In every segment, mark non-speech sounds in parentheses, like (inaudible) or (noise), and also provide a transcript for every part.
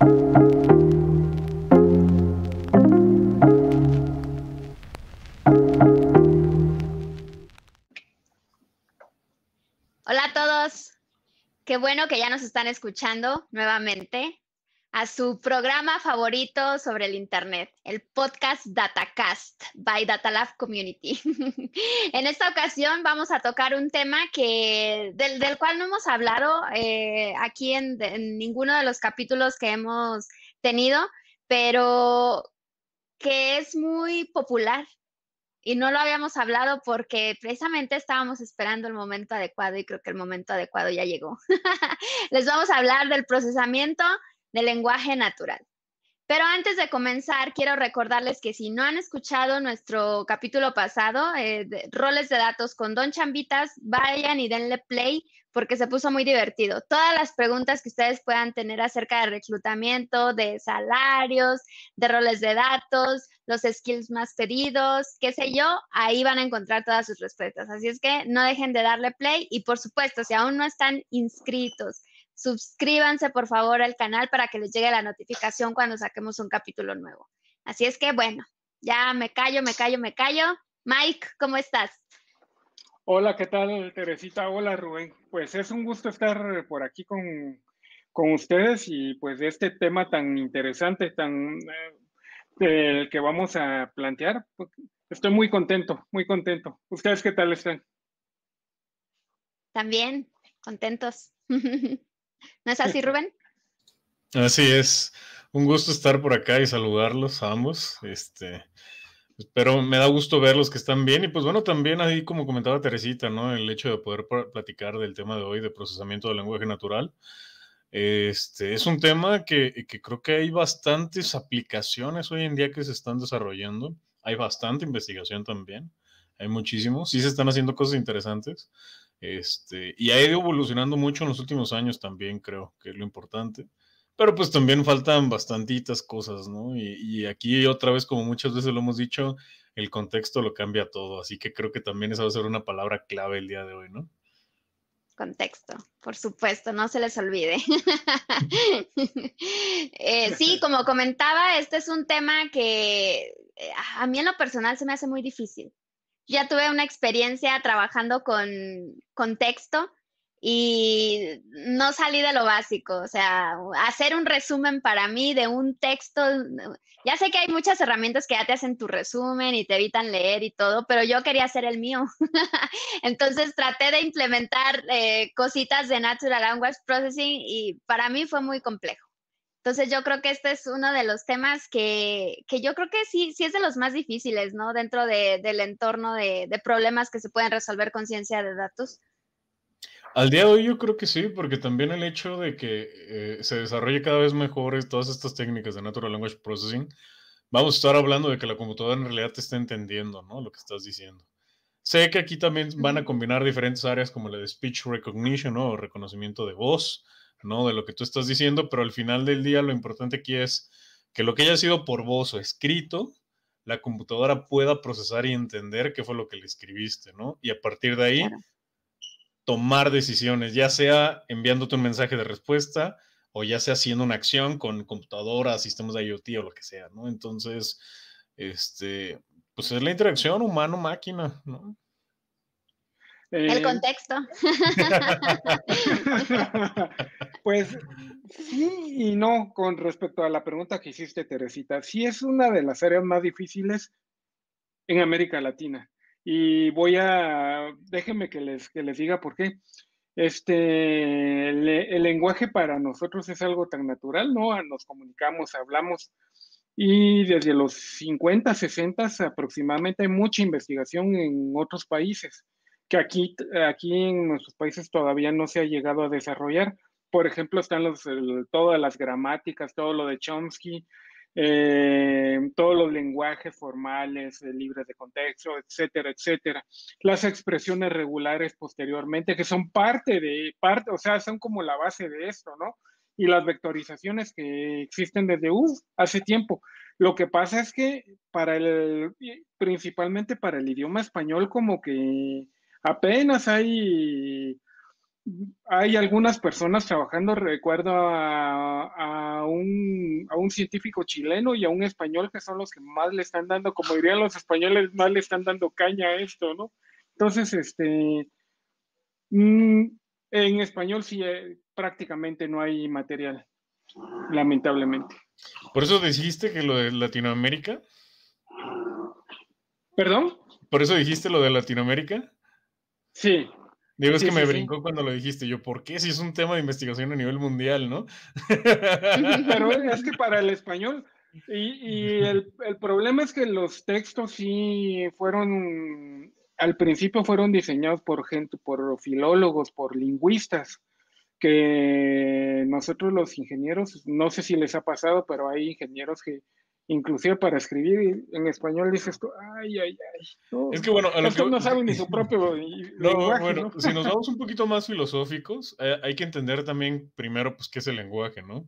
Hola a todos. Qué bueno que ya nos están escuchando nuevamente a su programa favorito sobre el Internet, el podcast Datacast by Datalab Community. (laughs) en esta ocasión vamos a tocar un tema que, del, cual no hemos hablado eh, aquí en ninguno de los capítulos que hemos tenido, pero que es muy popular y no lo habíamos hablado porque precisamente estábamos esperando el momento adecuado y creo que el momento adecuado ya llegó. (laughs) Les vamos a hablar del procesamiento de lenguaje natural. Pero antes de comenzar, quiero recordarles que si no han escuchado nuestro capítulo pasado, eh, Roles de Datos con Don Chambitas, vayan y denle play porque se puso muy divertido. Todas las preguntas que ustedes puedan tener acerca de reclutamiento, de salarios, de roles de datos, los skills más pedidos, qué sé yo, ahí van a encontrar todas sus respuestas. Así es que no dejen de darle play y por supuesto, si aún no están inscritos Suscríbanse por favor al canal para que les llegue la notificación cuando saquemos un capítulo nuevo. Así es que bueno, ya me callo, me callo, me callo. Mike, ¿cómo estás? Hola, ¿qué tal, Teresita? Hola, Rubén. Pues es un gusto estar por aquí con, ustedes y pues de este tema tan interesante, tan eh, del que vamos a plantear. Pues, estoy muy contento, muy contento. ¿Ustedes qué tal están? También, contentos. (laughs) ¿No es así, Rubén? Así es. Un gusto estar por acá y saludarlos a ambos. Este, pero me da gusto verlos que están bien. Y pues bueno, también ahí, como comentaba Teresita, ¿no? El hecho de poder platicar del tema de hoy de procesamiento del lenguaje natural. Este es un tema que, creo que hay bastantes aplicaciones hoy en día que se están desarrollando. Hay bastante investigación también hay muchísimos. Sí se están haciendo cosas interesantes. Este, y ha ido evolucionando mucho en los últimos años también, creo que es lo importante. Pero pues también faltan bastantitas cosas, ¿no? Y, aquí otra vez, como muchas veces lo hemos dicho, el contexto lo cambia todo. Así que creo que también esa va a ser una palabra clave el día de hoy, ¿no? Contexto, por supuesto, no se les olvide. (laughs) Eh, sí, como comentaba, este es un tema que eh, a mí en lo personal se me hace muy difícil ya tuve una experiencia trabajando con, texto y no salí de lo básico, o sea, hacer un resumen para mí de un texto, ya sé que hay muchas herramientas que ya te hacen tu resumen y te evitan leer y todo, pero yo quería hacer el mío. (laughs) Entonces traté de implementar eh, cositas de Natural Language Processing y para mí fue muy complejo. Entonces yo creo que este es uno de los temas que, que yo creo que sí, sí es de los más difíciles, ¿no? Dentro de, del entorno de, de, problemas que se pueden resolver con ciencia de datos. Al día de hoy yo creo que sí, porque también el hecho de que eh, se desarrolle cada vez mejor todas estas técnicas de Natural Language Processing, vamos a estar hablando de que la computadora en realidad te está entendiendo, ¿no? Lo que estás diciendo. Sé que aquí también van a combinar diferentes áreas como la de speech recognition o reconocimiento de voz, ¿no? De lo que tú estás diciendo, pero al final del día lo importante aquí es que lo que haya sido por voz o escrito, la computadora pueda procesar y entender qué fue lo que le escribiste, ¿no? Y a partir de ahí, tomar decisiones, ya sea enviándote un mensaje de respuesta o ya sea haciendo una acción con computadoras, sistemas de IoT o lo que sea, ¿no? Entonces, este, pues es la interacción humano-máquina, ¿no? El eh, contexto. (laughs) pues sí y no con respecto a la pregunta que hiciste, Teresita. Sí es una de las áreas más difíciles en América Latina. Y voy a, déjenme que les, les diga por qué este, el, lenguaje para nosotros es algo tan natural, ¿no? Ah, nos comunicamos, hablamos y desde los 50, 60 aproximadamente hay mucha investigación en otros países que aquí, en nuestros países todavía no se ha llegado a desarrollar. Por ejemplo, están los, todas las gramáticas, todo lo de Chomsky, eh, todos los lenguajes formales, eh, libres de contexto, etcétera, etcétera. Las expresiones regulares posteriormente, que son parte de, parte, o sea, son como la base de esto, ¿no? Y las vectorizaciones que existen desde uh, hace tiempo. Lo que pasa es que para el, principalmente para el idioma español, como que apenas hay, hay algunas personas trabajando, recuerdo a, un, a un científico chileno y a un español que son los que más le están dando, como dirían los españoles, más le están dando caña a esto, ¿no? Entonces, este, mm, en español sí eh, prácticamente no hay material, lamentablemente. ¿Por eso dijiste que lo de Latinoamérica? ¿Perdón? ¿Por eso dijiste lo de Latinoamérica? Sí. Digo, es que me brincó cuando lo dijiste. Yo, ¿por qué? Si es un tema de investigación a nivel mundial, ¿no? (laughs) pero es que para el español. Y, y el, el, problema es que los textos sí fueron, al principio fueron diseñados por gente, por filólogos, por lingüistas, que nosotros los ingenieros, no sé si les ha pasado, pero hay ingenieros que inclusive para escribir en español dices tú, ay, ay, ay. es que bueno, a lo que... no sabe ni su (laughs) propio no, lenguaje. Bueno, (laughs) si nos vamos un poquito más filosóficos, eh, hay que entender también primero, pues, qué es el lenguaje, ¿no?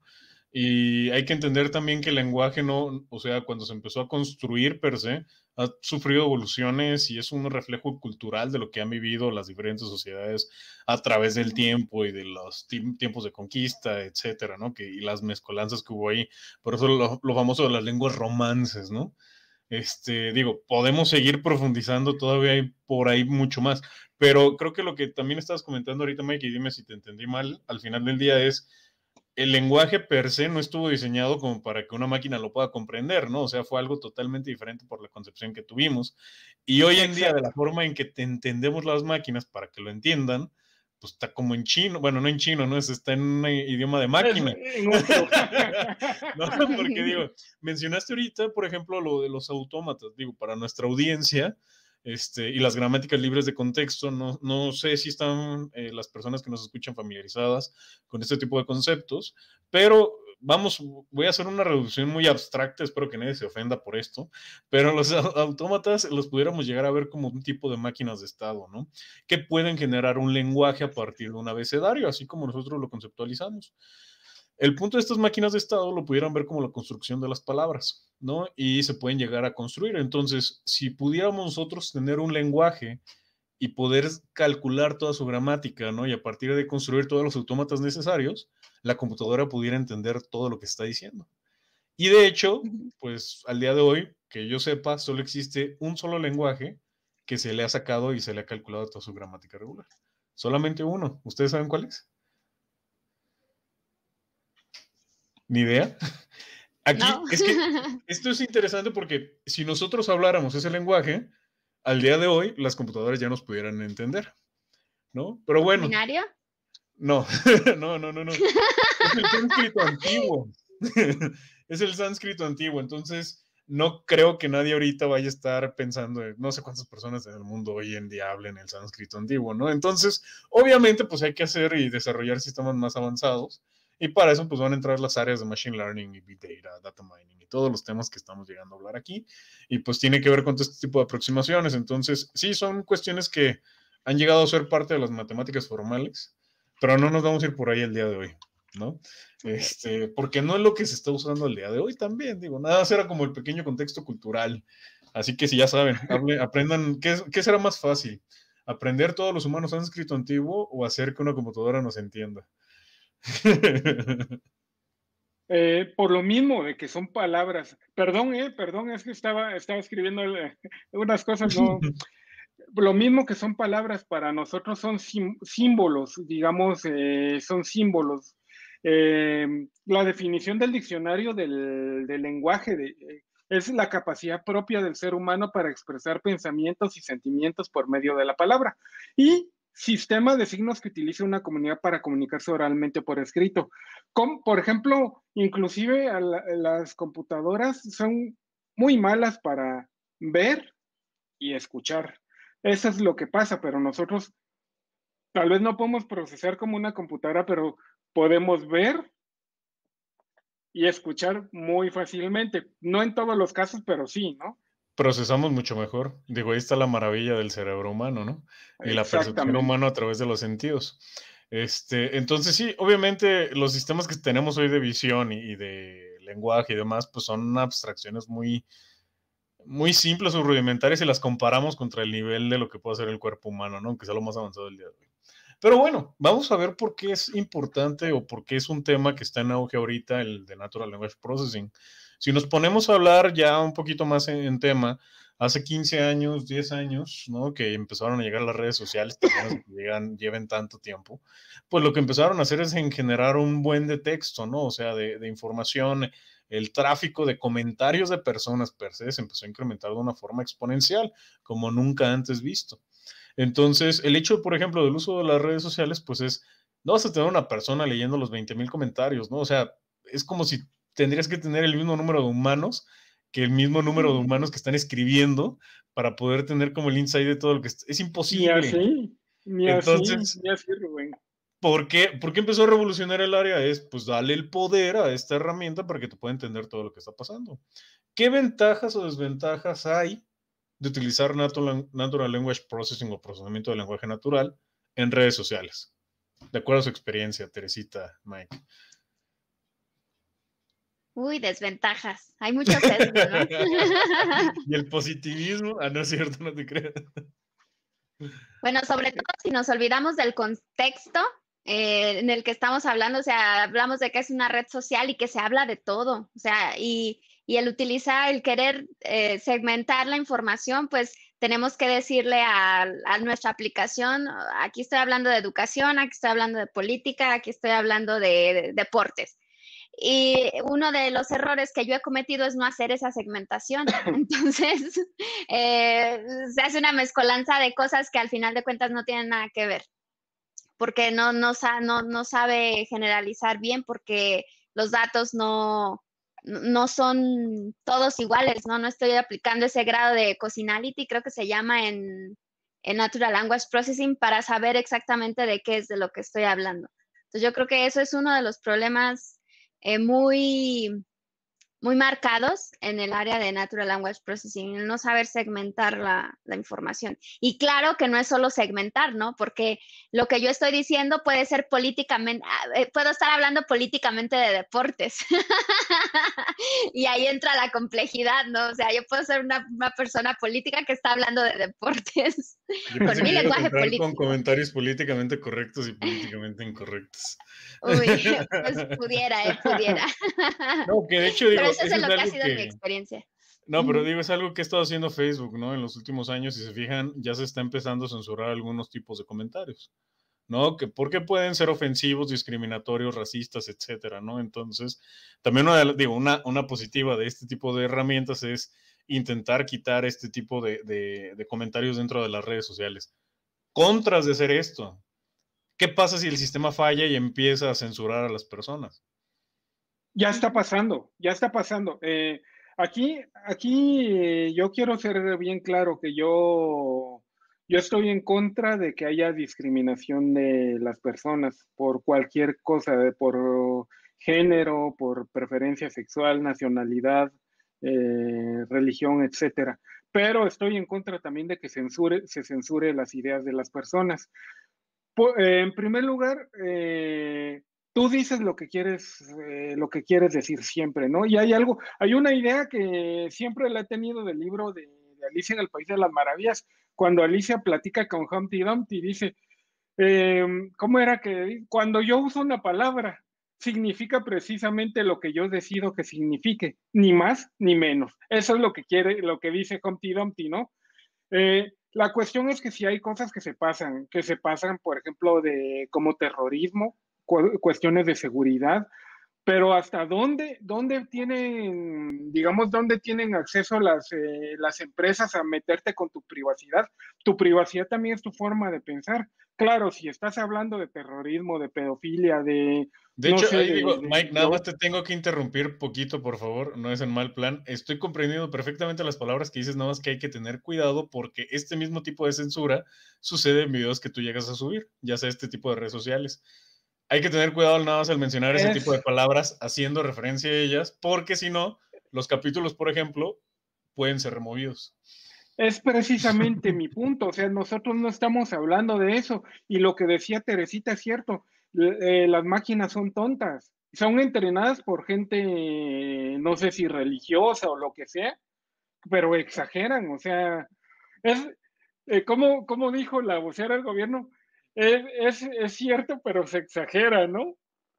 Y hay que entender también que el lenguaje no, o sea, cuando se empezó a construir per se, ha sufrido evoluciones y es un reflejo cultural de lo que han vivido las diferentes sociedades a través del tiempo y de los tiempos de conquista, etcétera, ¿no? Que, y las mezcolanzas que hubo ahí. Por eso lo, famoso de las lenguas romances, ¿no? Este, digo, podemos seguir profundizando, todavía hay por ahí mucho más, pero creo que lo que también estabas comentando ahorita, Mike, y dime si te entendí mal, al final del día es el lenguaje per se no estuvo diseñado como para que una máquina lo pueda comprender, ¿no? O sea, fue algo totalmente diferente por la concepción que tuvimos. Y hoy en día, de la forma en que entendemos las máquinas para que lo entiendan, pues está como en chino, bueno, no en chino, ¿no? está en un idioma de máquina. (laughs) no, porque digo, mencionaste ahorita, por ejemplo, lo de los autómatas, digo, para nuestra audiencia, este, y las gramáticas libres de contexto, no, sé si están eh, las personas que nos escuchan familiarizadas con este tipo de conceptos, pero vamos, voy a hacer una reducción muy abstracta, espero que nadie se ofenda por esto, pero los (laughs) autómatas los pudiéramos llegar a ver como un tipo de máquinas de estado, ¿no? Que pueden generar un lenguaje a partir de un abecedario, así como nosotros lo conceptualizamos. El punto de estas máquinas de estado lo pudieran ver como la construcción de las palabras, ¿no? Y se pueden llegar a construir. Entonces, si pudiéramos nosotros tener un lenguaje y poder calcular toda su gramática, ¿no? Y a partir de construir todos los autómatas necesarios, la computadora pudiera entender todo lo que está diciendo. Y de hecho, pues al día de hoy, que yo sepa, solo existe un solo lenguaje que se le ha sacado y se le ha calculado toda su gramática regular. Solamente uno. ¿Ustedes saben cuál es? ni idea. Aquí, es que (laughs) esto es interesante porque si nosotros habláramos ese lenguaje, al día de hoy las computadoras ya nos pudieran entender, ¿no? Pero bueno. ¿Binario? No, (laughs) no, no, no, Es el sánscrito (laughs) antiguo. es el sánscrito antiguo. Entonces, no creo que nadie ahorita vaya a estar pensando, en, no sé cuántas personas en el mundo hoy en día hablen el sánscrito antiguo, ¿no? Entonces, obviamente, pues hay que hacer y desarrollar sistemas más avanzados y para eso pues van a entrar las áreas de Machine Learning y Big Data, Data Mining y todos los temas que estamos llegando a hablar aquí. Y pues tiene que ver con todo este tipo de aproximaciones. Entonces, sí, son cuestiones que han llegado a ser parte de las matemáticas formales, pero no nos vamos a ir por ahí el día de hoy. ¿no? Este, porque no es lo que se está usando el día de hoy también, digo, nada será como el pequeño contexto cultural. Así que si ya saben, aprendan, ¿qué, ¿qué, será más fácil? ¿Aprender todos los humanos han escrito antiguo o hacer que una computadora nos entienda? (laughs) Eh, por lo mismo de que son palabras. Perdón, eh, perdón, es que estaba, estaba escribiendo eh, unas cosas, no. (laughs) lo mismo que son palabras para nosotros son símbolos, digamos, son símbolos. la definición del diccionario del, lenguaje es la capacidad propia del ser humano para expresar pensamientos y sentimientos por medio de la palabra. Y sistema de signos que utiliza una comunidad para comunicarse oralmente por escrito. Como, por ejemplo, inclusive las computadoras son muy malas para ver y escuchar. Eso es lo que pasa, pero nosotros tal vez no podemos procesar como una computadora, pero podemos ver y escuchar muy fácilmente. No en todos los casos, pero sí, ¿no? procesamos mucho mejor. Digo, ahí está la maravilla del cerebro humano, ¿no? Y la percepción humana a través de los sentidos. Este, entonces sí, obviamente los sistemas que tenemos hoy de visión y, de lenguaje y demás, pues son abstracciones muy, muy simples o rudimentarias y las comparamos contra el nivel de lo que puede hacer el cuerpo humano, ¿no? Aunque sea lo más avanzado del día de hoy. Pero bueno, vamos a ver por qué es importante o por qué es un tema que está en auge ahorita, el de Natural Language Processing. Si nos ponemos a hablar ya un poquito más en, tema, hace 15 años, 10 años, ¿no? Que empezaron a llegar las redes sociales, que llegan, lleven tanto tiempo, pues lo que empezaron a hacer es en generar un buen de texto, ¿no? O sea, de, información, el tráfico de comentarios de personas per se se empezó a incrementar de una forma exponencial, como nunca antes visto. Entonces, el hecho, por ejemplo, del uso de las redes sociales, pues es, no vas a tener una persona leyendo los 20 mil comentarios, ¿no? O sea, es como si tendrías que tener el mismo número de humanos que el mismo número de humanos que están escribiendo para poder tener como el insight de todo lo que es imposible. Ni así, ni Entonces, ni así, ¿por qué, ¿Por empezó a revolucionar el área? Es pues dale el poder a esta herramienta para que tú pueda entender todo lo que está pasando. ¿Qué ventajas o desventajas hay de utilizar Natural, natural Language Processing o procesamiento del lenguaje natural en redes sociales? De acuerdo a su experiencia, Teresita, Mike. Uy, desventajas. Hay muchos ¿no? (laughs) y el positivismo, ah, no es cierto, no te creo. Bueno, sobre todo si nos olvidamos del contexto eh, en el que estamos hablando, o sea, hablamos de que es una red social y que se habla de todo, o sea, y, el utilizar, el querer eh, segmentar la información, pues tenemos que decirle a, nuestra aplicación, aquí estoy hablando de educación, aquí estoy hablando de política, aquí estoy hablando de deportes. Y uno de los errores que yo he cometido es no hacer esa segmentación. (laughs) Entonces, (laughs) eh, se hace una mezcolanza de cosas que al final de cuentas no tienen nada que ver, porque no, no, no, no sabe generalizar bien, porque los datos no, no son todos iguales, ¿no? No estoy aplicando ese grado de cocinality, creo que se llama en, en Natural Language Processing, para saber exactamente de qué es de lo que estoy hablando. Entonces, yo creo que eso es uno de los problemas es muy muy marcados en el área de Natural Language Processing, no saber segmentar la, información. Y claro que no es solo segmentar, ¿no? Porque lo que yo estoy diciendo puede ser políticamente, ah, eh, puedo estar hablando políticamente de deportes. (laughs) y ahí entra la complejidad, ¿no? O sea, yo puedo ser una, persona política que está hablando de deportes. con mi lenguaje político. Con comentarios políticamente correctos y políticamente incorrectos. Uy, (laughs) pues pudiera, eh, pudiera. no, que de hecho digo, eso, es lo que ha sido mi experiencia. No, pero digo, es algo que ha estado haciendo Facebook, ¿no? En los últimos años, si se fijan, ya se está empezando a censurar algunos tipos de comentarios, ¿no? Que porque pueden ser ofensivos, discriminatorios, racistas, etcétera, ¿no? Entonces, también una, digo, una, una positiva de este tipo de herramientas es intentar quitar este tipo de comentarios dentro de las redes sociales. Contras de hacer esto. ¿Qué pasa si el sistema falla y empieza a censurar a las personas? Ya está pasando, ya está pasando. Eh, aquí, aquí yo quiero ser bien claro que yo, yo estoy en contra de que haya discriminación de las personas por cualquier cosa, de por género, por preferencia sexual, nacionalidad, eh, religión, etcétera. Pero estoy en contra también de que censure, se censure las ideas de las personas. Eh, en primer lugar, tú dices lo que quieres, eh, lo que quieres decir siempre, ¿no? Y hay algo, hay una idea que siempre la he tenido del libro de, Alicia en el País de las Maravillas, cuando Alicia platica con Humpty Dumpty, dice, em, ¿cómo era que cuando yo uso una palabra, significa precisamente lo que yo decido que signifique, ni más ni menos. Eso es lo que quiere, lo que dice Humpty Dumpty, ¿no? Eh, la cuestión es que si hay cosas que se pasan, que se pasan, por ejemplo, de como terrorismo, cuestiones de seguridad, pero hasta dónde, tienen, digamos, dónde tienen acceso las, eh, las empresas a meterte con tu privacidad. Tu privacidad también es tu forma de pensar. Claro, si estás hablando de terrorismo, de pedofilia, de... De hecho, Mike, nada más te tengo que interrumpir poquito, por favor, no es en mal plan. Estoy comprendiendo perfectamente las palabras que dices, nada más que hay que tener cuidado porque este mismo tipo de censura sucede en videos que tú llegas a subir, ya sea este tipo de redes sociales hay que tener cuidado nada más al mencionar ese tipo de palabras haciendo referencia a ellas, porque si no, los capítulos, por ejemplo, pueden ser removidos. Es precisamente mi punto, o sea, nosotros no estamos hablando de eso y lo que decía Teresita es cierto, eh, las máquinas son tontas, son entrenadas por gente, no sé si religiosa o lo que sea, pero exageran, o sea, es, eh, como, como dijo la vocera del gobierno, es, cierto, pero se exagera, ¿no?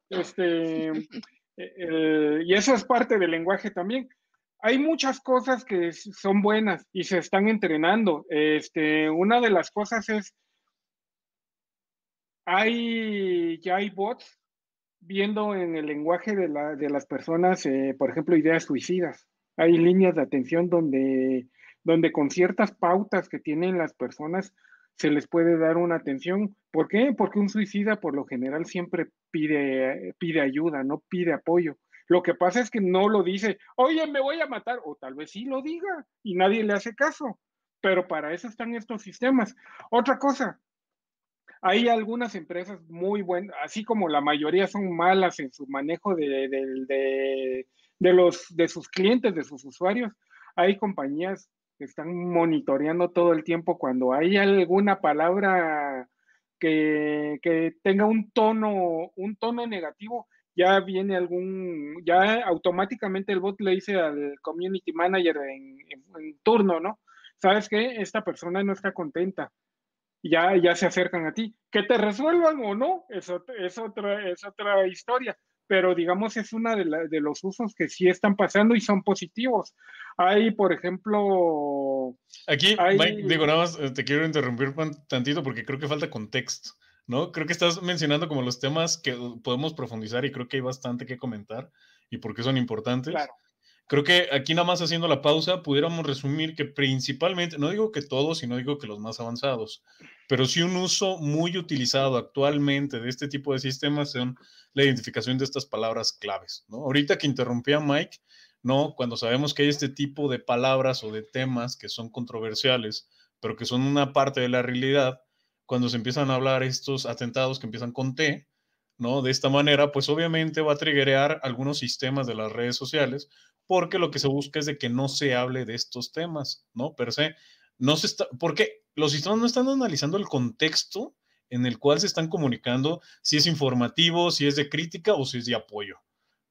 Este, (laughs) eh, eh, y eso es parte del lenguaje también. Hay muchas cosas que son buenas y se están entrenando. Este, una de las cosas es, hay, ya hay bots viendo en el lenguaje de, la, las personas, eh, por ejemplo, ideas suicidas. Hay líneas de atención donde, donde con ciertas pautas que tienen las personas se les puede dar una atención. ¿Por qué? Porque un suicida por lo general siempre pide, eh, pide ayuda, no pide apoyo. Lo que pasa es que no lo dice, oye, me voy a matar, o tal vez sí lo diga y nadie le hace caso. Pero para eso están estos sistemas. Otra cosa, hay algunas empresas muy buenas, así como la mayoría son malas en su manejo de, los, de sus clientes, de sus usuarios, hay compañías están monitoreando todo el tiempo cuando hay alguna palabra que, tenga un tono, un tono negativo, ya viene algún, ya automáticamente el bot le dice al community manager en, turno, ¿no? Sabes que esta persona no está contenta. Ya, ya se acercan a ti. Que te resuelvan o no, es, es, otra, es otra historia pero digamos es uno de, los usos que sí están pasando y son positivos. Hay, por ejemplo... Aquí, Mike, digo, nada más, eh, te quiero interrumpir tantito porque creo que falta contexto, ¿no? Creo que estás mencionando como los temas que podemos profundizar y creo que hay bastante que comentar y por qué son importantes. Claro. Creo que aquí nada más haciendo la pausa, pudiéramos resumir que principalmente, no digo que todos y no digo que los más avanzados, pero sí un uso muy utilizado actualmente de este tipo de sistemas son la identificación de estas palabras claves. ¿no? Ahorita que interrumpí a Mike, ¿no? Cuando sabemos que hay este tipo de palabras o de temas que son controversiales, pero que son una parte de la realidad, cuando se empiezan a hablar estos atentados que empiezan con T, ¿no? De esta manera, pues obviamente va a triggerear algunos sistemas de las redes sociales porque lo que se busca es de que no se hable de estos temas, ¿no? Per se, no se está, porque los sistemas no están analizando el contexto en el cual se están comunicando, si es informativo, si es de crítica o si es de apoyo,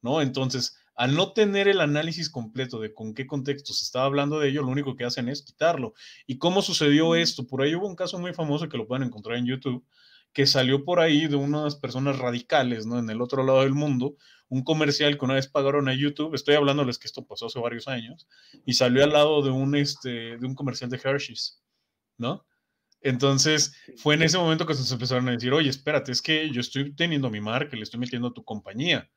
¿no? Entonces, al no tener el análisis completo de con qué contexto se estaba hablando de ello, lo único que hacen es quitarlo. ¿Y cómo sucedió esto? Por ahí hubo un caso muy famoso que lo pueden encontrar en YouTube, que salió por ahí de unas personas radicales, ¿no? En el otro lado del mundo, un comercial que una vez pagaron a YouTube, estoy hablándoles que esto pasó hace varios años, y salió al lado de un, este, de un comercial de Hershey's, ¿no? Entonces, fue en ese momento que se empezaron a decir, oye, espérate, es que yo estoy teniendo mi marca, le estoy metiendo a tu compañía,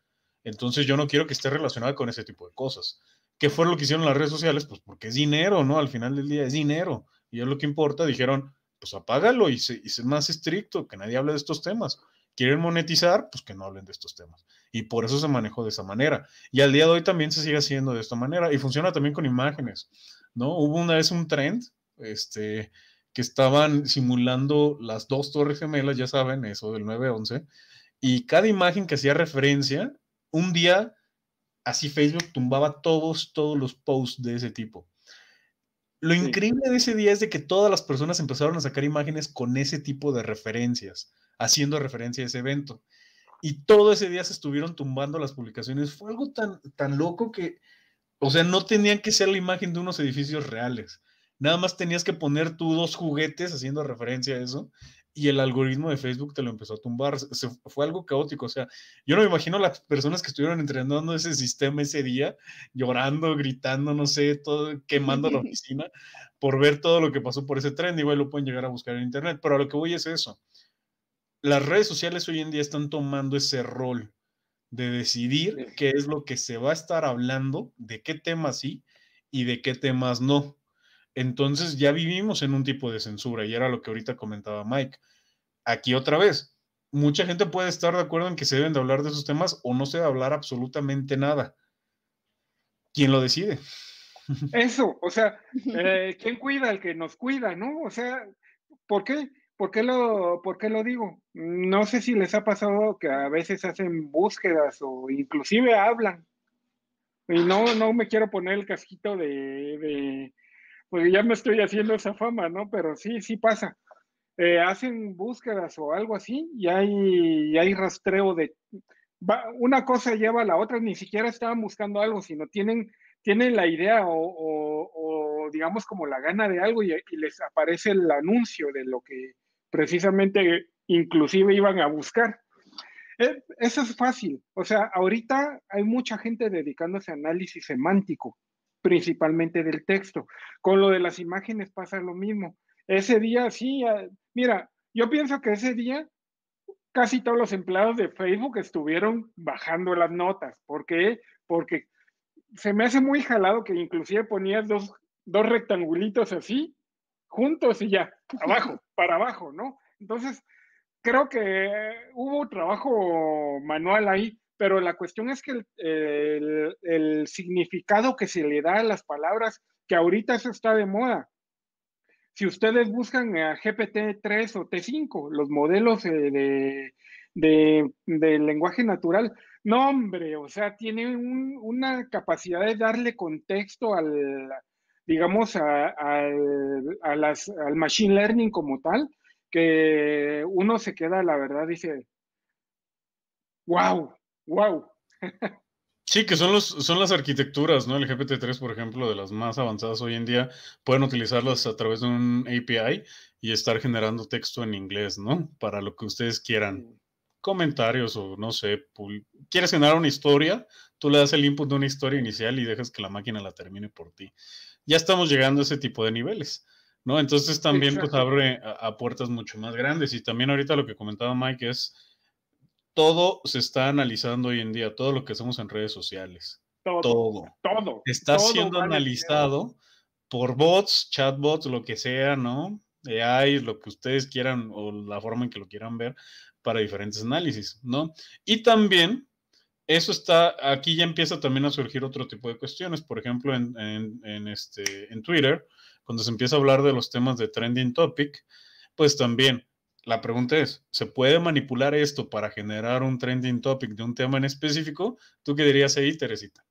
entonces yo no quiero que esté relacionada con ese tipo de cosas. ¿Qué fue lo que hicieron las redes sociales? Pues porque es dinero, ¿no? Al final del día es dinero, y es lo que importa, dijeron, pues apágalo y es más estricto, que nadie hable de estos temas. Quieren monetizar, pues que no hablen de estos temas. Y por eso se manejó de esa manera. Y al día de hoy también se sigue haciendo de esta manera. Y funciona también con imágenes, ¿no? Hubo una vez un trend, este, que estaban simulando las dos torres gemelas, ya saben, eso del 9-11, y cada imagen que hacía referencia, un día así Facebook tumbaba todos, todos los posts de ese tipo. Lo increíble de ese día es de que todas las personas empezaron a sacar imágenes con ese tipo de referencias, haciendo referencia a ese evento. Y todo ese día se estuvieron tumbando las publicaciones. Fue algo tan, tan loco que, o sea, no tenían que ser la imagen de unos edificios reales. Nada más tenías que poner tú dos juguetes haciendo referencia a eso y el algoritmo de Facebook te lo empezó a tumbar. fue algo caótico. O sea, yo no me imagino las personas que estuvieron entrenando ese sistema ese día, llorando, gritando, no sé, todo, quemando la (laughs) oficina por ver todo lo que pasó por ese tren. Igual lo pueden llegar a buscar en Internet. Pero a lo que voy es eso. Las redes sociales hoy en día están tomando ese rol de decidir qué es lo que se va a estar hablando, de qué temas sí y de qué temas no. Entonces ya vivimos en un tipo de censura y era lo que ahorita comentaba Mike. Aquí otra vez, mucha gente puede estar de acuerdo en que se deben de hablar de esos temas o no se debe hablar absolutamente nada. ¿Quién lo decide? (laughs) Eso, o sea, (laughs) eh, ¿quién cuida? El que nos cuida, ¿no? O sea, ¿por qué? ¿Por qué, lo, ¿Por lo digo? No sé si les ha pasado que a veces hacen búsquedas o inclusive hablan. Y no, no me quiero poner el casquito de pues ya me estoy haciendo esa fama, ¿no? Pero sí, sí pasa. Eh, hacen búsquedas o algo así y hay, hay rastreo de... una cosa lleva a la otra, ni siquiera estaban buscando algo, sino tienen, tienen la idea o, digamos como la gana de algo y, les aparece el anuncio de lo que precisamente inclusive iban a buscar. Eh, eso es fácil, o sea, ahorita hay mucha gente dedicándose a análisis semántico principalmente del texto. Con lo de las imágenes pasa lo mismo. Ese día, sí, ah, mira, yo pienso que ese día casi todos los empleados de Facebook estuvieron bajando las notas. ¿Por qué? Porque se me hace muy jalado que inclusive ponías dos, dos rectangulitos así, juntos y ya, abajo, (laughs) para abajo, ¿no? Entonces, creo que hubo trabajo manual ahí pero la cuestión es que el, significado que se le da a las palabras, que ahorita eso está de moda. Si ustedes buscan a GPT-3 o T5, los modelos eh, de, de, lenguaje natural, no hombre, o sea, tiene una capacidad de darle contexto al, digamos, a, al machine learning como tal, que uno se queda, la verdad, dice, wow, wow. Sí, que son, los, son las arquitecturas, ¿no? El GPT-3, por ejemplo, de las más avanzadas hoy en día, pueden utilizarlas a través de un API y estar generando texto en inglés, ¿no? Para lo que ustedes quieran. Comentarios o no sé, quieres generar una historia, tú le das el input de una historia inicial y dejas que la máquina la termine por ti. Ya estamos llegando a ese tipo de niveles, ¿no? Entonces también pues, abre a, a puertas mucho más grandes y también ahorita lo que comentaba Mike es todo se está analizando hoy en día, todo lo que hacemos en redes sociales. Todo. Todo. está siendo analizado por bots, chatbots, lo que sea, ¿no? AI, lo que ustedes quieran o la forma en que lo quieran ver para diferentes análisis, ¿no? Y también eso está, aquí ya empieza también a surgir otro tipo de cuestiones, por ejemplo, en, en, este, en Twitter, cuando se empieza a hablar de los temas de trending topic, pues también la pregunta es, ¿se puede manipular esto para generar un trending topic de un tema en específico? ¿Tú qué dirías ahí, Teresita?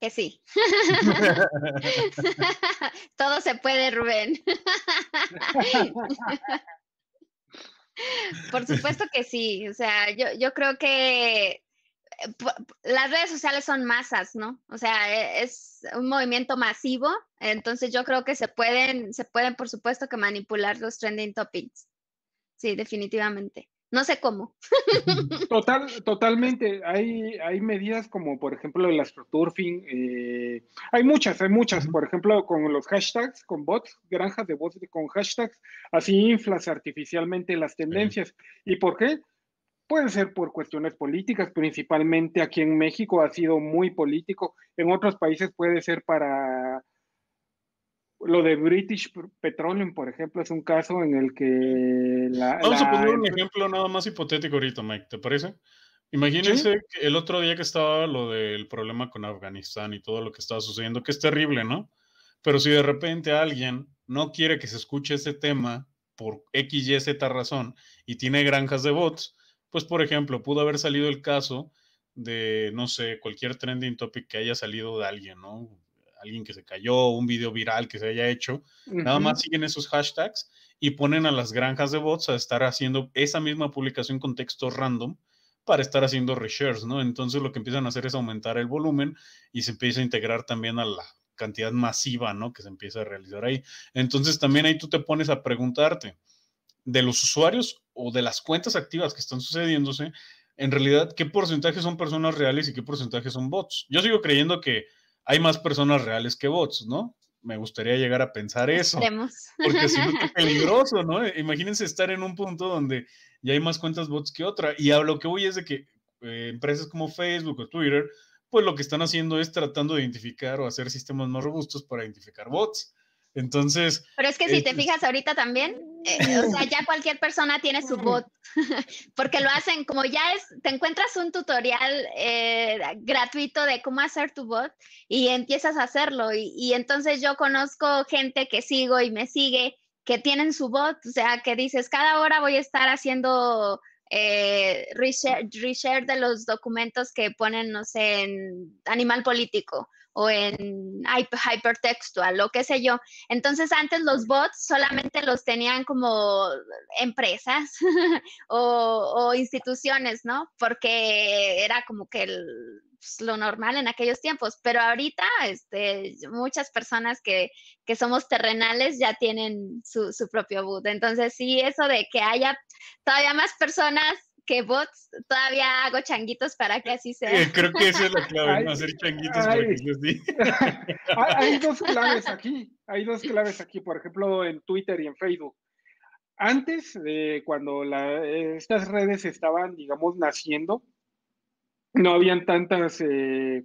Que sí. (laughs) (laughs) Todo se puede, Rubén. (laughs) Por supuesto que sí. O sea, yo, yo creo que eh, las redes sociales son masas, ¿no? O sea, e, es un movimiento masivo, entonces yo creo que se pueden, se pueden por supuesto que manipular los trending topics sí, definitivamente. No sé cómo. (laughs) Total, totalmente. Hay, hay medidas como, por ejemplo, el astroturfing. Eh, hay muchas, hay muchas. Por ejemplo, con los hashtags, con bots, granjas de bots con hashtags. Así inflas artificialmente las tendencias. ¿Y por qué? Puede ser por cuestiones políticas, principalmente aquí en México ha sido muy político. En otros países puede ser para lo de British Petroleum, por ejemplo, es un caso en el que la... Vamos a poner un ejemplo nada más hipotético ahorita, Mike, ¿te parece? Imagínense el otro día que estaba lo del problema con Afganistán y todo lo que estaba sucediendo, que es terrible, ¿no? Pero si de repente alguien no quiere que se escuche ese tema por X, Y, Z razón y tiene granjas de bots, pues por ejemplo, pudo haber salido el caso de, no sé, cualquier trending topic que haya salido de alguien, ¿no? alguien que se cayó, un video viral que se haya hecho, nada más siguen esos hashtags y ponen a las granjas de bots a estar haciendo esa misma publicación con texto random para estar haciendo reshares, ¿no? Entonces lo que empiezan a hacer es aumentar el volumen y se empieza a integrar también a la cantidad masiva, ¿no? Que se empieza a realizar ahí. Entonces también ahí tú te pones a preguntarte de los usuarios o de las cuentas activas que están sucediéndose, en realidad, ¿qué porcentaje son personas reales y qué porcentaje son bots? Yo sigo creyendo que hay más personas reales que bots, ¿no? Me gustaría llegar a pensar eso. Porque si no, es peligroso, ¿no? Imagínense estar en un punto donde ya hay más cuentas bots que otra. Y a lo que voy es de que eh, empresas como Facebook o Twitter, pues lo que están haciendo es tratando de identificar o hacer sistemas más robustos para identificar bots. Entonces. Pero es que si te este, fijas ahorita también, eh, eh, o sea, ya cualquier persona tiene su bot, (laughs) porque lo hacen como ya es, te encuentras un tutorial eh, gratuito de cómo hacer tu bot y empiezas a hacerlo. Y, entonces yo conozco gente que sigo y me sigue que tienen su bot, o sea, que dices, cada hora voy a estar haciendo research reshare de los documentos que ponen, no sé, en Animal Político o en hypertextual o qué sé yo. Entonces antes los bots solamente los tenían como empresas (laughs) o, instituciones, ¿no? Porque era como que pues, lo normal en aquellos tiempos, pero ahorita este, muchas personas que, que somos terrenales ya tienen su, su propio bot. Entonces sí, eso de que haya todavía más personas que bots, todavía hago changuitos para que así sea. Eh, creo que esa es la clave, no hacer changuitos para que (laughs) hay, hay dos claves aquí, hay dos claves aquí, por ejemplo, en Twitter y en Facebook. Antes, eh, cuando estas redes estaban, digamos, naciendo, no habían tantas... Eh,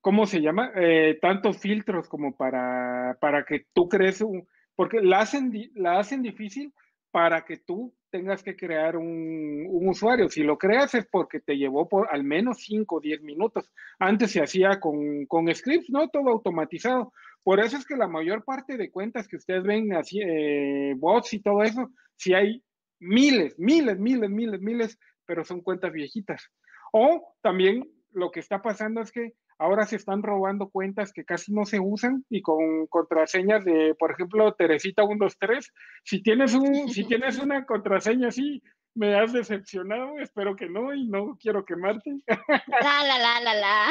¿cómo se llama? tantos filtros como para, para que tú crees un, porque la hacen, la hacen difícil para que tú tengas que crear un, usuario. Si lo creas es porque te llevó por al menos 5 o 10 minutos. Antes se hacía con, scripts, ¿no? Todo automatizado. Por eso es que la mayor parte de cuentas que ustedes ven, eh, bots y todo eso, si hay miles, miles, miles, miles, miles, pero son cuentas viejitas. O también lo que está pasando es que ahora se están robando cuentas que casi no se usan y con contraseñas de, por ejemplo, Teresita 123. Si tienes, un, si (laughs) tienes una contraseña así, me has decepcionado, espero que no y no quiero quemarte. La, la, la, la, la.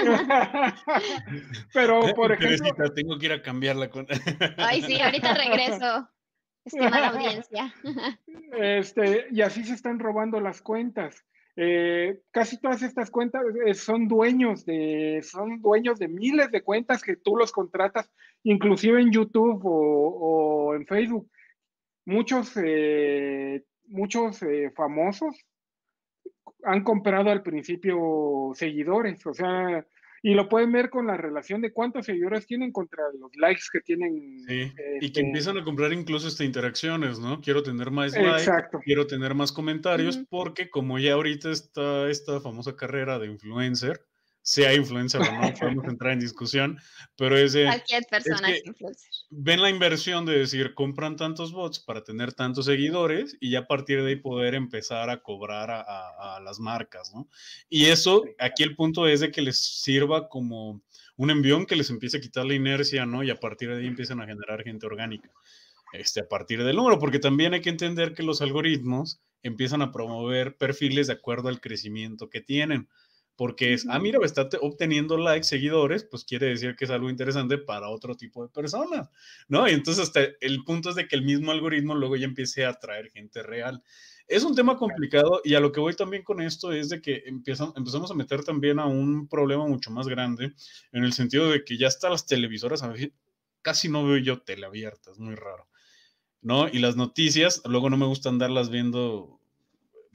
(laughs) Pero, por ejemplo... tengo que ir a cambiarla. Con... (laughs) Ay, sí, ahorita regreso. Estimada audiencia. Este, y así se están robando las cuentas. Eh, casi todas estas cuentas eh, son dueños de, son dueños de miles de cuentas que tú los contratas, inclusive en YouTube o, en Facebook. Muchos, eh, muchos famosos han comprado al principio seguidores, o sea, y lo pueden ver con la relación de cuántas seguidores tienen contra los likes que tienen. y que este, empiezan a comprar incluso estas interacciones, ¿no? Quiero tener más likes, quiero tener más comentarios, porque como ya ahorita está esta famosa carrera de influencer, sea influencer o no, (laughs) podemos entrar en discusión, pero es persona que Ven la inversión de decir, compran tantos bots para tener tantos seguidores y ya a partir de ahí poder empezar a cobrar a, las marcas, ¿no? Y eso, aquí el punto es de que les sirva como un envión que les empiece a quitar la inercia, ¿no? Y a partir de ahí empiezan a generar gente orgánica. Este, a partir del número, porque también hay que entender que los algoritmos empiezan a promover perfiles de acuerdo al crecimiento que tienen porque es, ah, mira, está obteniendo likes, seguidores, pues quiere decir que es algo interesante para otro tipo de personas, ¿no? Y entonces hasta el punto es de que el mismo algoritmo luego ya empiece a atraer gente real. Es un tema complicado y a lo que voy también con esto es de que empezamos a meter también a un problema mucho más grande, en el sentido de que ya hasta las televisoras, a casi no veo yo teleabiertas, muy raro. ¿no? Y las noticias, luego no me gustan andarlas viendo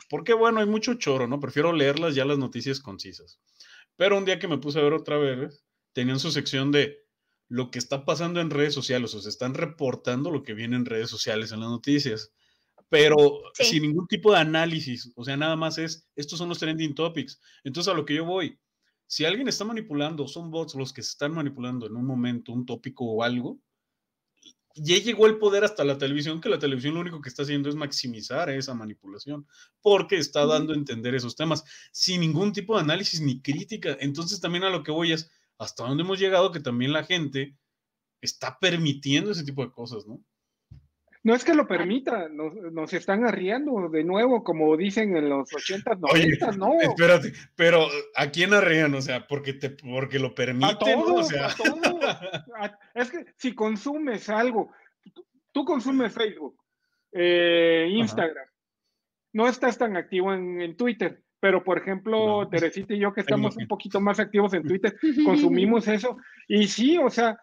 porque bueno, hay mucho choro, ¿no? Prefiero leerlas ya las noticias concisas. Pero un día que me puse a ver otra vez, tenían su sección de lo que está pasando en redes sociales, o sea, están reportando lo que viene en redes sociales, en las noticias, pero sin ningún tipo de análisis, o sea, nada más es, estos son los trending topics. Entonces, a lo que yo voy, si alguien está manipulando, son bots los que se están manipulando en un momento, un tópico o algo, ya llegó el poder hasta la televisión, que la televisión lo único que está haciendo es maximizar esa manipulación, porque está dando a entender esos temas sin ningún tipo de análisis ni crítica. Entonces también a lo que voy es, ¿hasta dónde hemos llegado que también la gente está permitiendo ese tipo de cosas, no? No es que lo permita, nos, están arriando de nuevo, como dicen en los 80s, 90 (laughs) no. Espérate, pero ¿a quién arrian? O sea, porque, te, porque lo permiten. o Ah, es que si consumes algo, tú, consumes Facebook, eh, Instagram, no estás tan activo en, Twitter, pero por ejemplo, Teresita y yo que estamos un poquito más activos en Twitter, (laughs) consumimos eso. Y sí, o sea,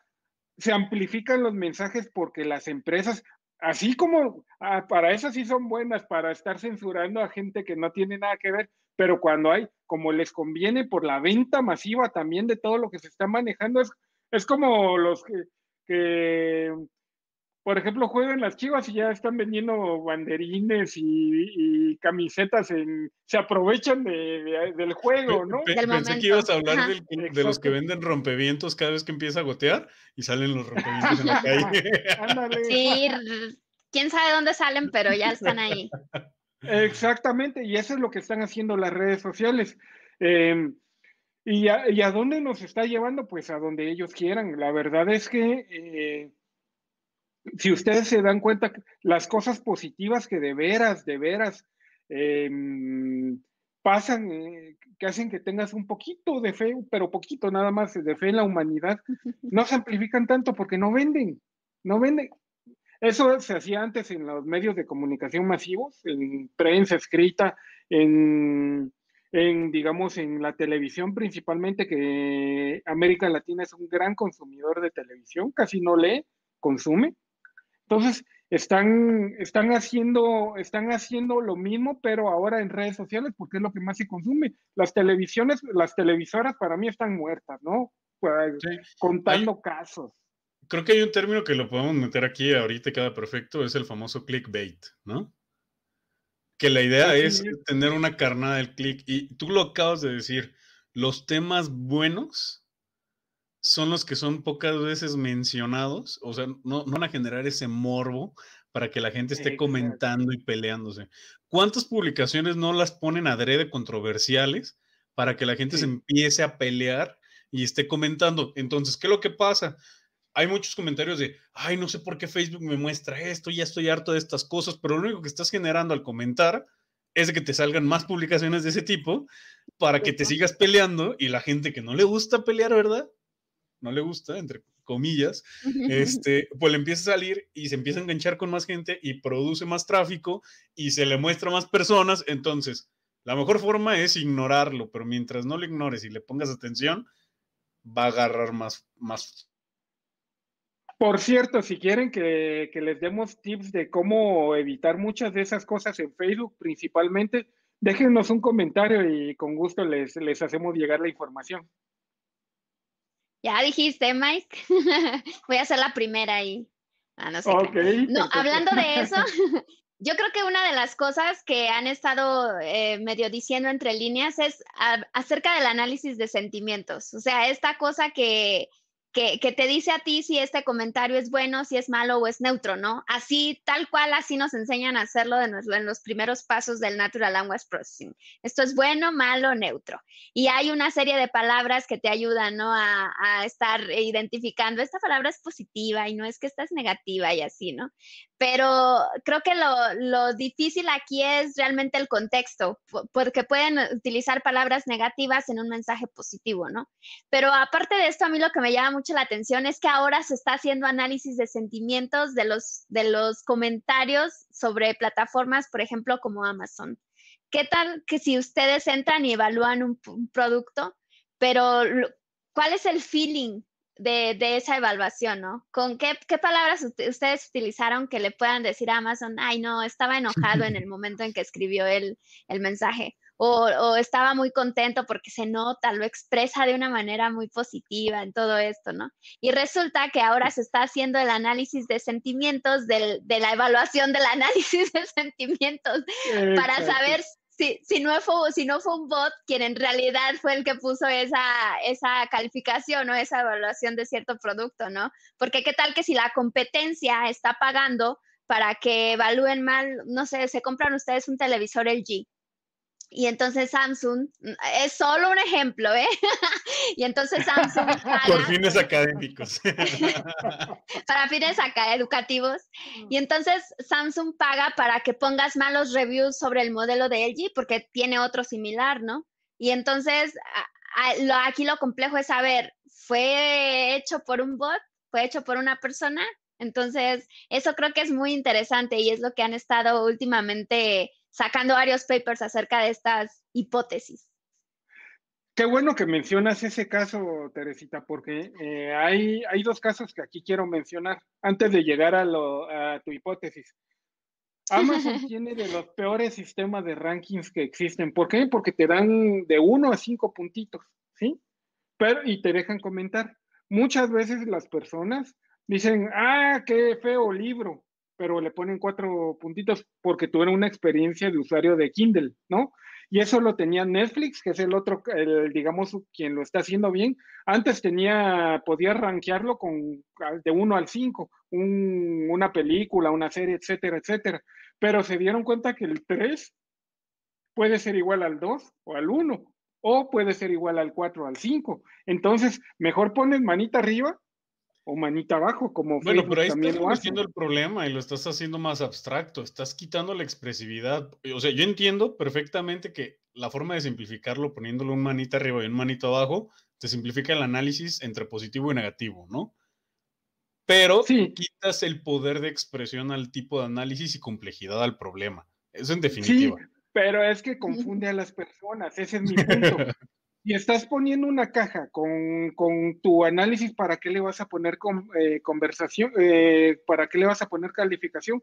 se amplifican los mensajes porque las empresas, así como ah, para eso sí son buenas, para estar censurando a gente que no tiene nada que ver, pero cuando hay, como les conviene por la venta masiva también de todo lo que se está manejando, es es como los que, por ejemplo, juegan las chivas y ya están vendiendo banderines y, camisetas, se aprovechan de, del juego, ¿no? pensé que ibas a hablar de los que venden rompevientos cada vez que empieza a gotear y salen los rompevientos en la (laughs) calle. Sí, quién sabe dónde salen, pero ya están ahí. Exactamente, y eso es lo que están haciendo las redes sociales. Em, ¿Y a, dónde nos está llevando? Pues a donde ellos quieran. La verdad es que eh, si ustedes se dan cuenta, las cosas positivas que de veras, de veras em, pasan, eh, que hacen que tengas un poquito de fe, pero poquito nada más de fe en la humanidad, (laughs) no se amplifican tanto porque no venden, no venden. Eso se hacía antes en los medios de comunicación masivos, en prensa escrita, en en, digamos, en la televisión principalmente, que América Latina es un gran consumidor de televisión, casi no lee, consume. Entonces, están, están, haciendo, están haciendo lo mismo, pero ahora en redes sociales, porque es lo que más se consume. Las televisiones, las televisoras para mí están muertas, ¿no? Pues, contando casos. Creo que hay un término que lo podemos meter aquí ahorita queda perfecto, es el famoso clickbait, ¿no? que la idea es tener una carnada del clic Y tú lo acabas de decir, los temas buenos son los que son pocas veces mencionados, o sea, no, van a generar ese morbo para que la gente esté comentando y peleándose. ¿Cuántas publicaciones no las ponen adrede controversiales para que la gente se empiece a pelear y esté comentando? Entonces, ¿qué es lo que pasa? hay muchos comentarios de, ay, no sé por qué Facebook me muestra esto, ya estoy harto de estas cosas, pero lo único que estás generando al comentar es que te salgan más publicaciones de ese tipo para que te sigas peleando y la gente que no le gusta pelear, ¿verdad? No le gusta, entre comillas, este, pues le empieza a salir y se empieza a enganchar con más gente y produce más tráfico y se le muestra a más personas. Entonces, la mejor forma es ignorarlo, pero mientras no lo ignores y le pongas atención, va a agarrar más, más por cierto, si quieren que, les demos tips de cómo evitar muchas de esas cosas en Facebook principalmente, déjenos un comentario y con gusto les, les hacemos llegar la información. Ya dijiste, Mike. (laughs) Voy a ser la primera ahí. Ah, no hablando de eso, (laughs) (laughs) yo creo que una de las cosas que han estado eh, medio diciendo entre líneas es acerca del análisis de sentimientos. O sea, esta cosa que que, te dice a ti si este comentario es bueno, si es malo o es neutro, ¿no? Así, tal cual, así nos enseñan a hacerlo en los primeros pasos del Natural Language Processing. Esto es bueno, malo, neutro. Y hay una serie de palabras que te ayudan, ¿no? A, a estar identificando, esta palabra es positiva y no es que esta es negativa y así, ¿no? pero creo que lo, lo, difícil aquí es realmente el contexto, porque pueden utilizar palabras negativas en un mensaje positivo, ¿no? Pero aparte de esto, a mí lo que me llama mucho la atención es que ahora se está haciendo análisis de sentimientos de los, de los comentarios sobre plataformas, por ejemplo, como Amazon. ¿Qué tal que si ustedes entran y evalúan un, un producto, pero cuál es el feeling de, esa evaluación, ¿no? ¿Con qué, qué, palabras ustedes utilizaron que le puedan decir a Amazon, ay, no, estaba enojado en el (laughs) momento en que escribió el, el mensaje? O, o, estaba muy contento porque se nota, lo expresa de una manera muy positiva en todo esto, ¿no? Y resulta que ahora se está haciendo el análisis de sentimientos, del, de la evaluación del (laughs) análisis de sentimientos, para saber si, si, no fue, si no fue un bot quien en realidad fue el que puso esa, esa calificación o esa evaluación de cierto producto, ¿no? Porque qué tal que si la competencia está pagando para que evalúen mal, no sé, se compran ustedes un televisor LG y entonces Samsung, mm, es solo un ejemplo, ¿eh? (laughs) y entonces Samsung... (laughs) Para, Por fines académicos. (laughs) para fines acá, educativos. Y entonces Samsung paga para que pongas malos reviews sobre el modelo de LG porque tiene otro similar, ¿no? Y entonces aquí lo complejo es saber, ¿fue hecho por un bot? ¿Fue hecho por una persona? Entonces, eso creo que es muy interesante y es lo que han estado últimamente sacando varios papers acerca de estas hipótesis. Qué bueno que mencionas ese caso, Teresita, porque eh, hay, hay dos casos que aquí quiero mencionar antes de llegar a, tu hipótesis. (laughs) Amazon tiene de los peores sistemas de rankings que existen. ¿Por qué? Porque te dan de uno a cinco puntitos, ¿sí? Pero, y te dejan comentar. Muchas veces las personas dicen, ah, qué feo libro, pero le ponen cuatro puntitos porque tuvieron una experiencia de usuario de Kindle, ¿no? Y eso lo tenía Netflix, que es el otro, el, digamos, quien lo está haciendo bien. Antes tenía, podía rankearlo con de uno al cinco, una película, una serie, etcétera, etcétera. Pero se dieron cuenta que el 3 puede ser igual al dos o al uno, o puede ser igual al cuatro o al cinco. Entonces, mejor ponen manita arriba o manita abajo, como Bueno, pero ahí estás haciendo el problema y lo estás haciendo más abstracto, estás quitando la expresividad. O sea, yo entiendo perfectamente que la forma de simplificarlo poniéndolo un manita arriba y un manito abajo, te simplifica el análisis entre positivo y negativo, ¿no? Pero quitas el poder de expresión al tipo de análisis y complejidad al problema. Eso en definitiva. pero es que confunde a las personas, ese es mi punto. (laughs) y estás poniendo una caja con, tu análisis, ¿para qué le vas a poner eh, conversación? Eh, ¿Para qué le vas a poner calificación?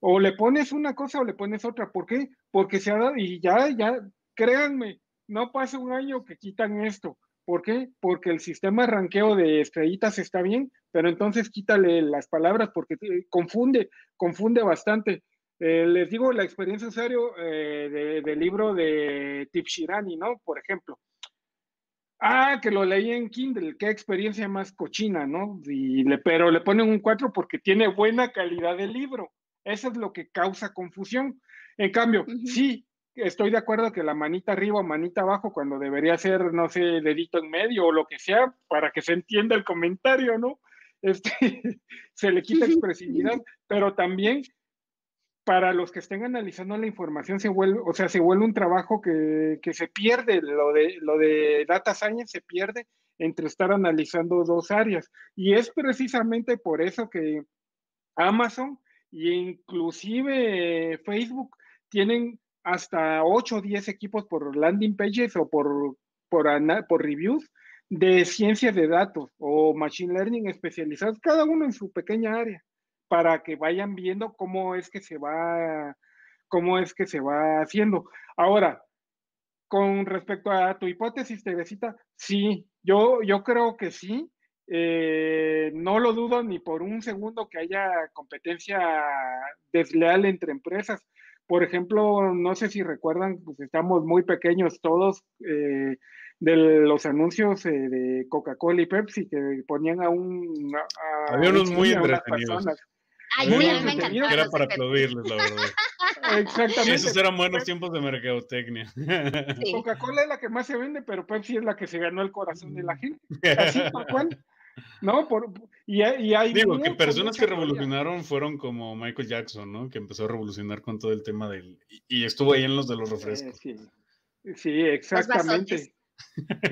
O le pones una cosa o le pones otra. ¿Por qué? Porque se ha dado, y ya, ya, créanme, no pasa un año que quitan esto. ¿Por qué? Porque el sistema de ranqueo de estrellitas está bien, pero entonces quítale las palabras porque eh, confunde, confunde bastante. les digo la experiencia serio del libro de Tipshirani, ¿no? Por ejemplo Ah, que lo leí en Kindle, qué experiencia más cochina, ¿no? Y le, pero le ponen un 4 porque tiene buena calidad de libro. Eso es lo que causa confusión. En cambio, sí, estoy de acuerdo que la manita arriba o manita abajo, cuando debería ser, no sé, dedito en medio o lo que sea, para que se entienda el comentario, ¿no? Este, (laughs) se le quita expresividad, pero también para los que estén analizando la información se vuelve, o sea, se vuelve un trabajo que, se pierde, lo de, lo de data science se pierde entre estar analizando dos áreas. Y es precisamente por eso que Amazon e inclusive Facebook tienen hasta 8 o 10 equipos por landing pages o por, por, por reviews de ciencias de datos o machine learning especializados, cada uno en su pequeña área para que vayan viendo cómo es que se va, cómo es que se va haciendo. Ahora, con respecto a tu hipótesis, Teresita, sí, yo, yo creo que sí. Eh, no lo dudo ni por un segundo que haya competencia desleal entre empresas. Por ejemplo, no sé si recuerdan, pues estamos muy pequeños todos eh, de los anuncios eh, de Coca-Cola y Pepsi que ponían a un... A, Había unos muy entretenidos era para aplaudirles, la verdad. (laughs) Exactamente. Esos eran buenos tiempos de mercadotecnia. Coca-Cola es la que más se vende, pero Pepsi es la que se ganó el corazón de la mm. gente. Así ¿por cual. No, por, y, hay Digo, que personas que revolucionaron fueron como Michael Jackson, ¿no? Que empezó a revolucionar con todo el tema del. Y, estuvo ahí en los de los refrescos. sí, exactamente.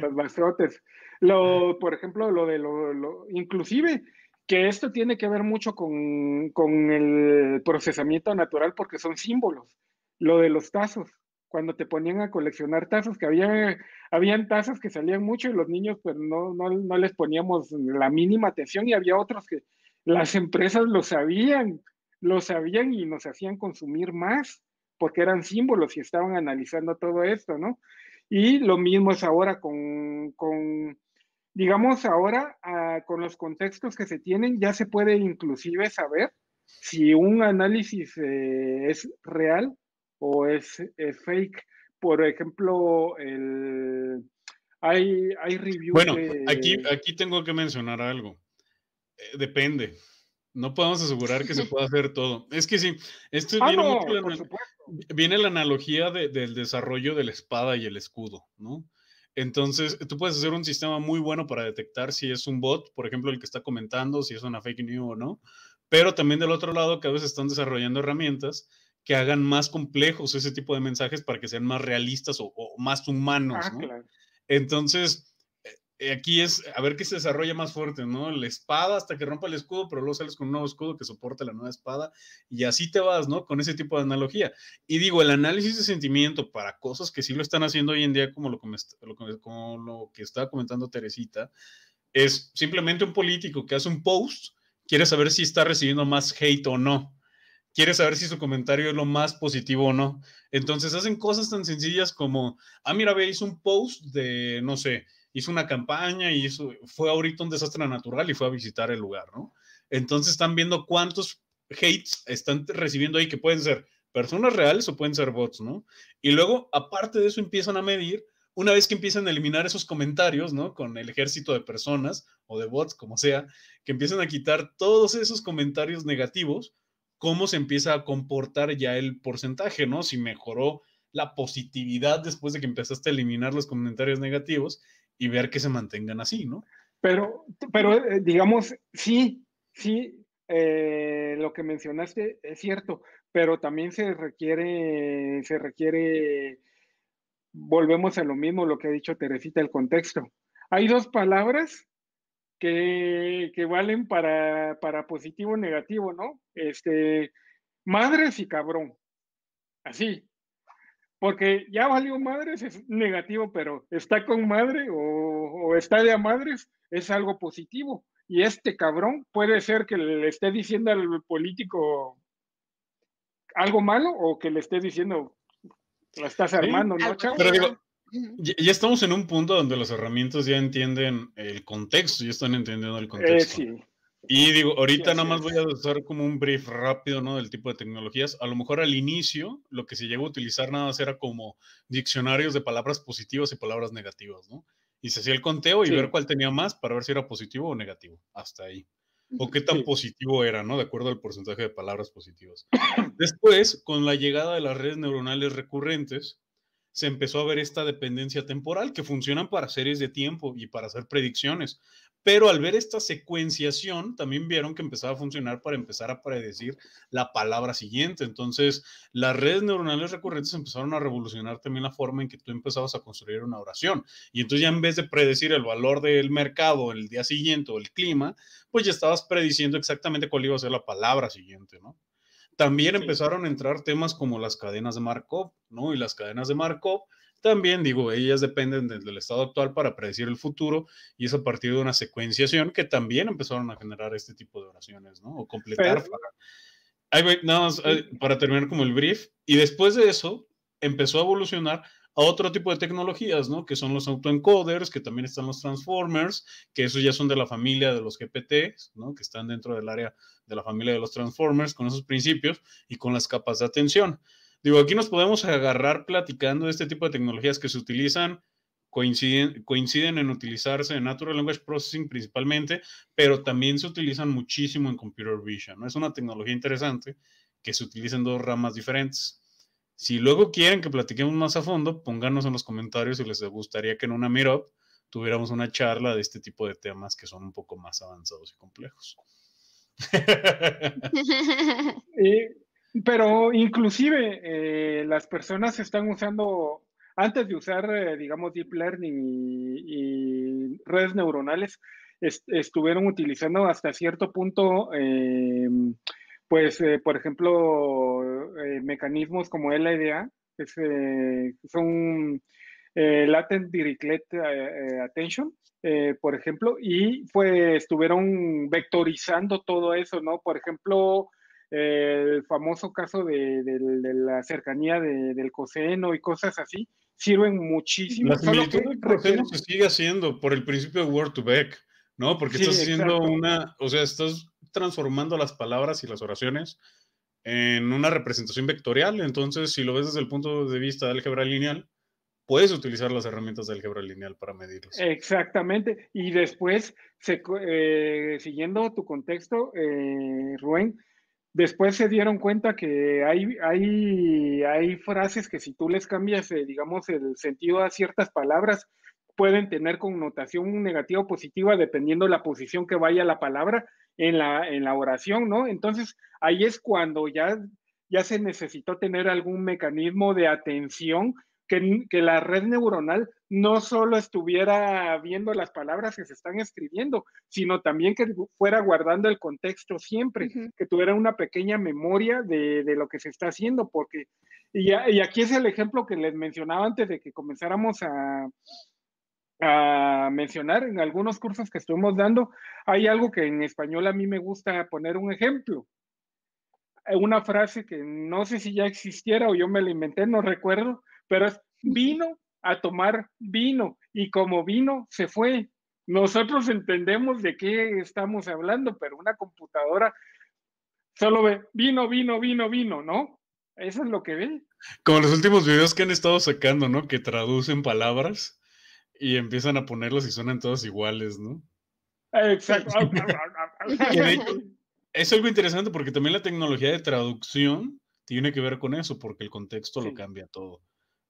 Los bastrotes. Lo, por ejemplo, lo de lo, lo inclusive que esto tiene que ver mucho con, el procesamiento natural porque son símbolos. Lo de los tazos, cuando te ponían a coleccionar tazos, que había, habían tazos que salían mucho y los niños pues no, no, les poníamos la mínima atención y había otros que las empresas lo sabían, lo sabían y nos hacían consumir más porque eran símbolos y estaban analizando todo esto, ¿no? Y lo mismo es ahora con digamos ahora, ah, con los contextos que se tienen, ya se puede inclusive saber si un análisis eh, es real o es, fake. Por ejemplo, hay, hay reviews. Bueno, aquí, aquí tengo que mencionar algo. Eh, depende. No podemos asegurar que se pueda hacer todo. Es que sí, esto ah, viene, la, analogía del desarrollo de la espada y el escudo, ¿no? Entonces, tú puedes hacer un sistema muy bueno para detectar si es un bot, por ejemplo, el que está comentando, si es una fake news o no, pero también del otro lado, cada vez están desarrollando herramientas que hagan más complejos ese tipo de mensajes para que sean más realistas o, más humanos. Ah, ¿no? claro. Entonces, eh, aquí es a ver qué se desarrolla más fuerte, ¿no? La espada hasta que rompa el escudo, pero luego sales con un nuevo escudo que soporte la nueva espada y así te vas, ¿no? Con ese tipo de analogía. Y digo, el análisis de sentimiento para cosas que sí lo están haciendo hoy en día, como lo, como lo que estaba comentando Teresita, es simplemente un político que hace un post, quiere saber si está recibiendo más hate o no quiere saber si su comentario es lo más positivo o no. Entonces hacen cosas tan sencillas como, ah, mira, veis un post de, no sé, hizo una campaña y eso fue ahorita un desastre natural y fue a visitar el lugar, ¿no? Entonces están viendo cuántos hates están recibiendo ahí que pueden ser personas reales o pueden ser bots, ¿no? Y luego, aparte de eso, empiezan a medir, una vez que empiezan a eliminar esos comentarios, ¿no? Con el ejército de personas o de bots, como sea, que empiezan a quitar todos esos comentarios negativos, cómo se empieza a comportar ya el porcentaje, ¿no? Si mejoró la positividad después de que empezaste a eliminar los comentarios negativos y ver que se mantengan así, ¿no? Pero, pero eh, digamos, sí, sí, eh, lo que mencionaste es cierto, pero también se requiere, se requiere, volvemos a lo mismo, lo que ha dicho Teresita, el contexto. Hay dos palabras que, que valen para, para positivo o negativo, ¿no? Este, madres y cabrón. Así, porque ya valió madres es negativo, pero está con madre o, está de a madres es algo positivo. Y este cabrón puede ser que le esté diciendo al político algo malo o que le esté diciendo la estás armando, ¿no, Pero digo, ya estamos en un punto donde las herramientas ya entienden el contexto, ya están entendiendo el contexto. Eh, y digo, ahorita nada más voy a usar como un brief rápido, ¿no? Del tipo de tecnologías. A lo mejor al inicio lo que se llegó a utilizar nada más era como diccionarios de palabras positivas y palabras negativas, ¿no? Y se hacía el conteo y ver cuál tenía más para ver si era positivo o negativo. Hasta ahí. O qué tan positivo era, ¿no? De acuerdo al porcentaje de palabras positivas. Después, con la llegada de las redes neuronales recurrentes, se empezó a ver esta dependencia temporal que funcionan para series de tiempo y para hacer predicciones. Pero al ver esta secuenciación, también vieron que empezaba a funcionar para empezar a predecir la palabra siguiente. Entonces, las redes neuronales recurrentes empezaron a revolucionar también la forma en que tú empezabas a construir una oración. Y entonces ya en vez de predecir el valor del mercado el día siguiente o el clima, pues ya estabas prediciendo exactamente cuál iba a ser la palabra siguiente, ¿no? también empezaron a entrar temas como las cadenas de Markov, ¿no? Y las cadenas de Markov también, digo, ellas dependen del, estado actual para predecir el futuro y es a partir de una secuenciación que también empezaron a generar este tipo de oraciones, ¿no? O completar. para, nada más, eh, para terminar como el brief. Y después de eso, empezó a evolucionar a otro tipo de tecnologías, ¿no? Que son los autoencoders, que también están los transformers, que esos ya son de la familia de los GPT, ¿no? Que están dentro del área de la familia de los Transformers, con esos principios y con las capas de atención. Digo, aquí nos podemos agarrar platicando de este tipo de tecnologías que se utilizan, coinciden, coinciden en utilizarse en Natural Language Processing principalmente, pero también se utilizan muchísimo en Computer Vision. ¿no? Es una tecnología interesante que se utiliza en dos ramas diferentes. Si luego quieren que platiquemos más a fondo, pónganos en los comentarios si les gustaría que en una meetup tuviéramos una charla de este tipo de temas que son un poco más avanzados y complejos. (laughs) pero inclusive eh, las personas están usando, antes de usar, eh, digamos, deep learning y, redes neuronales, estuvieron utilizando hasta cierto punto, eh, pues, por ejemplo, mecanismos como LDA, que son eh, Latent Dirichlet eh, eh, Attention, eh, por ejemplo, y pues estuvieron vectorizando todo eso, ¿no? Por ejemplo, el famoso caso de, la cercanía del coseno y cosas así, sirven muchísimo. La similitud coseno se sigue haciendo por el principio de word to back, ¿no? Porque estás haciendo una, o sea, estás transformando las palabras y las oraciones en una representación vectorial, entonces si lo ves desde el punto de vista de álgebra lineal, puedes utilizar las herramientas de álgebra lineal para medirlos. Exactamente. Y después, eh, siguiendo tu contexto, eh, después se dieron cuenta que hay, hay, frases que si tú les cambias, eh, digamos, el sentido a ciertas palabras, pueden tener connotación negativa o positiva dependiendo la posición que vaya la palabra en la, en la oración, ¿no? Entonces, ahí es cuando ya, ya se necesitó tener algún mecanismo de atención que, la red neuronal no solo estuviera viendo las palabras que se están escribiendo, sino también que fuera guardando el contexto siempre, que tuviera una pequeña memoria de, de, lo que se está haciendo, porque, y, y, aquí es el ejemplo que les mencionaba antes de que comenzáramos a, a mencionar en algunos cursos que estuvimos dando, hay algo que en español a mí me gusta poner un ejemplo una frase que no sé si ya existiera o yo me la inventé, no recuerdo, pero es vino a tomar vino y como vino se fue. Nosotros entendemos de qué estamos hablando, pero una computadora solo ve vino, vino, vino, vino, ¿no? Eso es lo que ve. Como los últimos videos que han estado sacando, ¿no? Que traducen palabras y empiezan a ponerlas y suenan todas iguales, ¿no? Exacto. (laughs) es algo interesante porque también la tecnología de traducción tiene que ver con eso, porque el contexto lo cambia todo.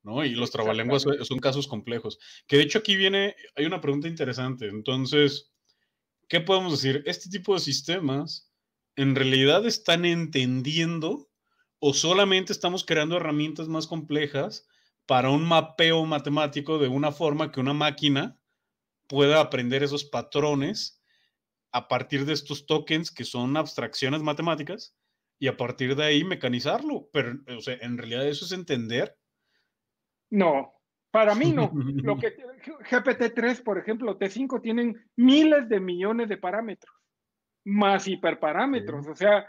Y los trabalenguas son casos complejos. Que de hecho aquí viene, hay una pregunta interesante. Entonces, ¿qué podemos decir? ¿Este tipo de sistemas en realidad están entendiendo o solamente estamos creando herramientas más complejas para un mapeo matemático de una forma que una máquina pueda aprender esos patrones a partir de estos tokens que son abstracciones matemáticas y a partir de ahí mecanizarlo? Pero, o sea, en realidad eso es entender no, para mí no. Lo (laughs) que GPT-3, por ejemplo, T5 tienen miles de millones de parámetros, más hiperparámetros, o sea,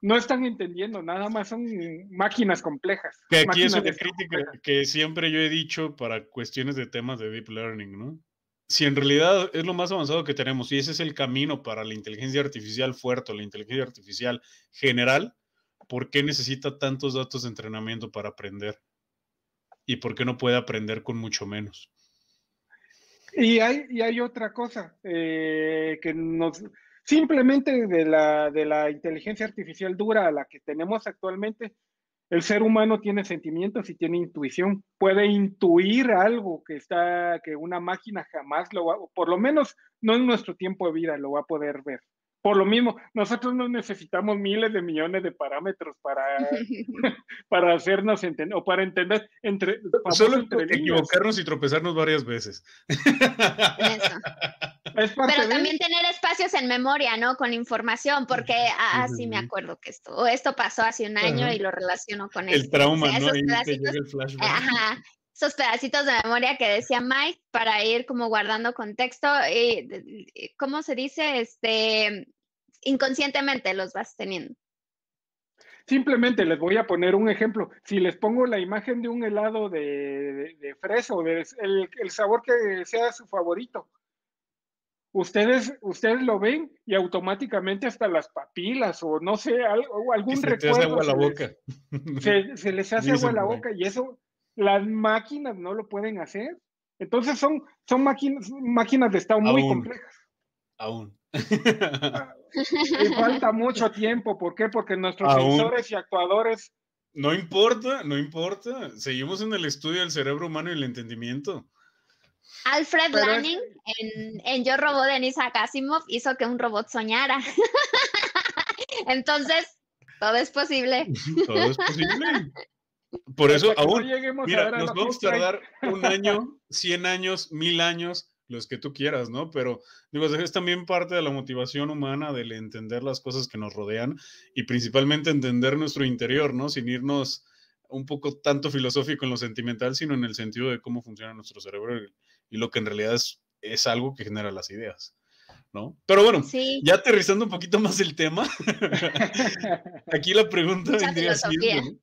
no están entendiendo, nada más son máquinas complejas. Que aquí es una crítica que siempre yo he dicho para cuestiones de temas de deep learning, ¿no? Si en realidad es lo más avanzado que tenemos y ese es el camino para la inteligencia artificial fuerte o la inteligencia artificial general, ¿por qué necesita tantos datos de entrenamiento para aprender? y por qué no puede aprender con mucho menos. Y hay, y hay otra cosa eh, que nos simplemente de la, de la inteligencia artificial dura a la que tenemos actualmente, el ser humano tiene sentimientos y tiene intuición. Puede intuir algo que está, que una máquina jamás lo va, o por lo menos no en nuestro tiempo de vida lo va a poder ver por lo mismo, nosotros no necesitamos miles de millones de parámetros para, (laughs) (laughs) para hacernos entender, o para entender entre... Solo equivocarnos y tropezarnos varias veces. (laughs) Pero también tener espacios en memoria, ¿no? Con información, porque, así ah, ah, me acuerdo que esto, o esto pasó hace un año y lo relaciono con esto. El trauma, ¿no? el flashback esos pedacitos de memoria que decía Mike para ir como guardando contexto y, eh, ¿cómo se dice? Este, inconscientemente los vas teniendo. Simplemente les voy a poner un ejemplo. Si les pongo la imagen de un helado de, de, fresa o el, sabor que sea su favorito, ustedes, ustedes lo ven y automáticamente hasta las papilas o no sé, algo, algún se recuerdo. hace agua a la boca. Se, se les hace (laughs) agua a la boca y eso las máquinas no lo pueden hacer. Entonces son, son máquinas, máquinas de estado muy complejas. Aún. Ah, y falta mucho tiempo. ¿Por qué? Porque nuestros sensores y actuadores. No importa, no importa. Seguimos en el estudio del cerebro humano y el entendimiento. Alfred Lanning en, Yo Robot de Nisa Kasimov hizo que un robot soñara. (laughs) Entonces, todo es posible. Todo es posible. Por eso aún, mira, nos vamos a tardar (laughs) un año, 100 años, mil años, los que tú quieras, ¿no? Pero digo, es también parte de la motivación humana del entender las cosas que nos rodean y principalmente entender nuestro interior, ¿no? Sin irnos un poco tanto filosófico en lo sentimental, sino en el sentido de cómo funciona nuestro cerebro y lo que en realidad es, algo que genera las ideas. ¿No? Pero bueno, ya aterrizando un poquito más el tema, (laughs) aquí la pregunta vendría siendo,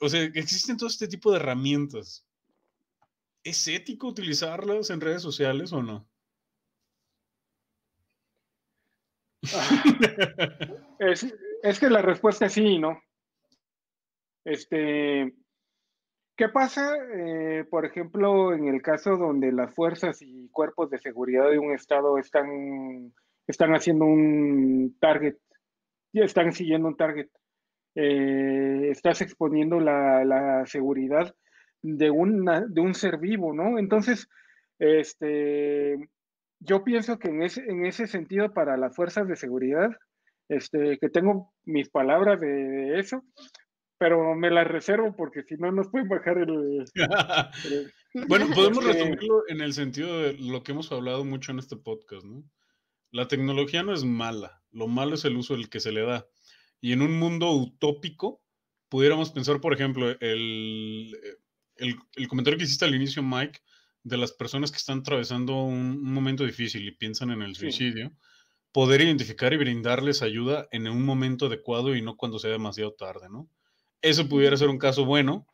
o sea, existen todo este tipo de herramientas. ¿Es ético utilizarlas en redes sociales o no? (laughs) es, que la respuesta es sí y no. Este, ¿Qué pasa, eh, por ejemplo, en el caso donde las fuerzas y cuerpos de seguridad de un Estado están, están haciendo un target, están siguiendo un target? Eh, estás exponiendo la, seguridad de, de un ser vivo, ¿no? Entonces, este, yo pienso que en ese, sentido para las fuerzas de seguridad, este, que tengo mis palabras de, eso, pero me las reservo porque si no nos pueden bajar el... (laughs) bueno, podemos este, resumirlo en el sentido de lo que hemos hablado mucho en este podcast, ¿no? La tecnología no es mala, lo malo es el uso del que se le da y en un mundo utópico pudiéramos pensar, por ejemplo, el, comentario que hiciste al inicio, Mike, de las personas que están atravesando un, momento difícil y piensan en el suicidio, poder identificar y brindarles ayuda en un momento adecuado y no cuando sea demasiado tarde, ¿no? Eso pudiera ser un caso bueno.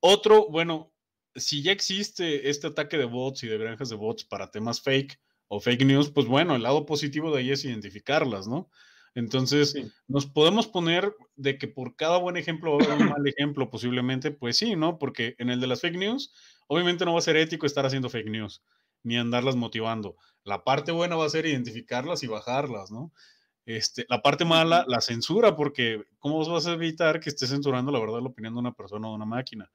Otro, bueno, si ya existe este ataque de bots y de granjas de bots para temas fake o fake news, pues bueno, el lado positivo de ahí es identificarlas, ¿no? Entonces, nos podemos poner de que por cada buen ejemplo va a haber un mal ejemplo, posiblemente, pues sí, ¿no? Porque en el de las fake news, obviamente no va a ser ético estar haciendo fake news, ni andarlas motivando. La parte buena va a ser identificarlas y bajarlas, ¿no? Este, la parte mala, la censura, porque ¿cómo vas a evitar que estés censurando la verdad, la opinión de una persona o de una máquina?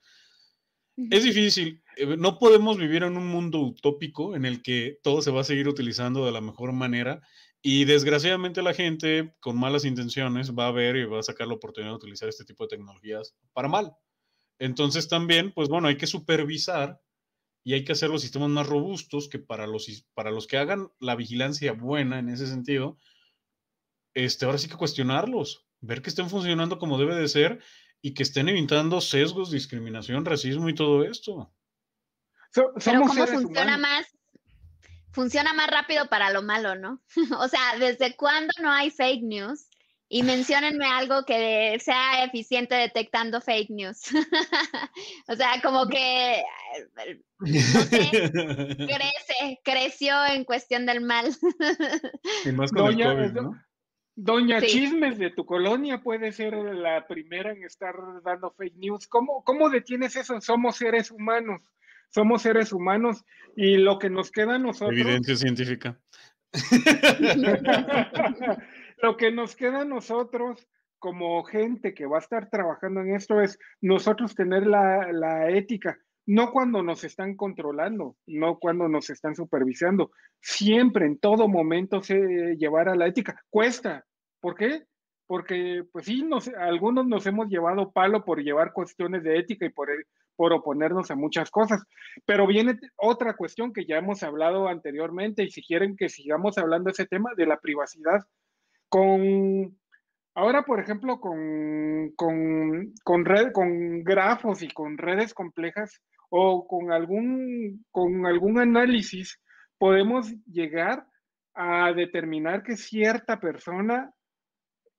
Es difícil. Eh, no podemos vivir en un mundo utópico en el que todo se va a seguir utilizando de la mejor manera y desgraciadamente la gente con malas intenciones va a ver y va a sacar la oportunidad de utilizar este tipo de tecnologías para mal. Entonces también, pues bueno, hay que supervisar y hay que hacer los sistemas más robustos que para los, para los que hagan la vigilancia buena en ese sentido, este, ahora sí que cuestionarlos, ver que estén funcionando como debe de ser y que estén evitando sesgos, discriminación, racismo y todo esto. funciona más funciona más rápido para lo malo, ¿no? (laughs) o sea, ¿desde cuándo no hay fake news? Y mencionenme algo que sea eficiente detectando fake news. (laughs) o sea, como que crece, creció en cuestión del mal. Doña, Chismes de tu colonia puede ser la primera en estar dando fake news. ¿Cómo, cómo detienes eso? Somos seres humanos somos seres humanos y lo que nos queda a nosotros. Evidencia científica. (laughs) lo que nos queda a nosotros como gente que va a estar trabajando en esto es nosotros tener la, ética, no cuando nos están controlando, no cuando nos están supervisando, siempre, en todo momento, se llevar a la ética. Cuesta. ¿Por qué? Porque, pues sí, nos, algunos nos hemos llevado palo por llevar cuestiones de ética y por, por oponernos a muchas cosas. Pero viene otra cuestión que ya hemos hablado anteriormente y si quieren que sigamos hablando ese tema de la privacidad con... Ahora, por ejemplo, con, con, con, red, con grafos y con redes complejas o con algún, con algún análisis, podemos llegar a determinar que cierta persona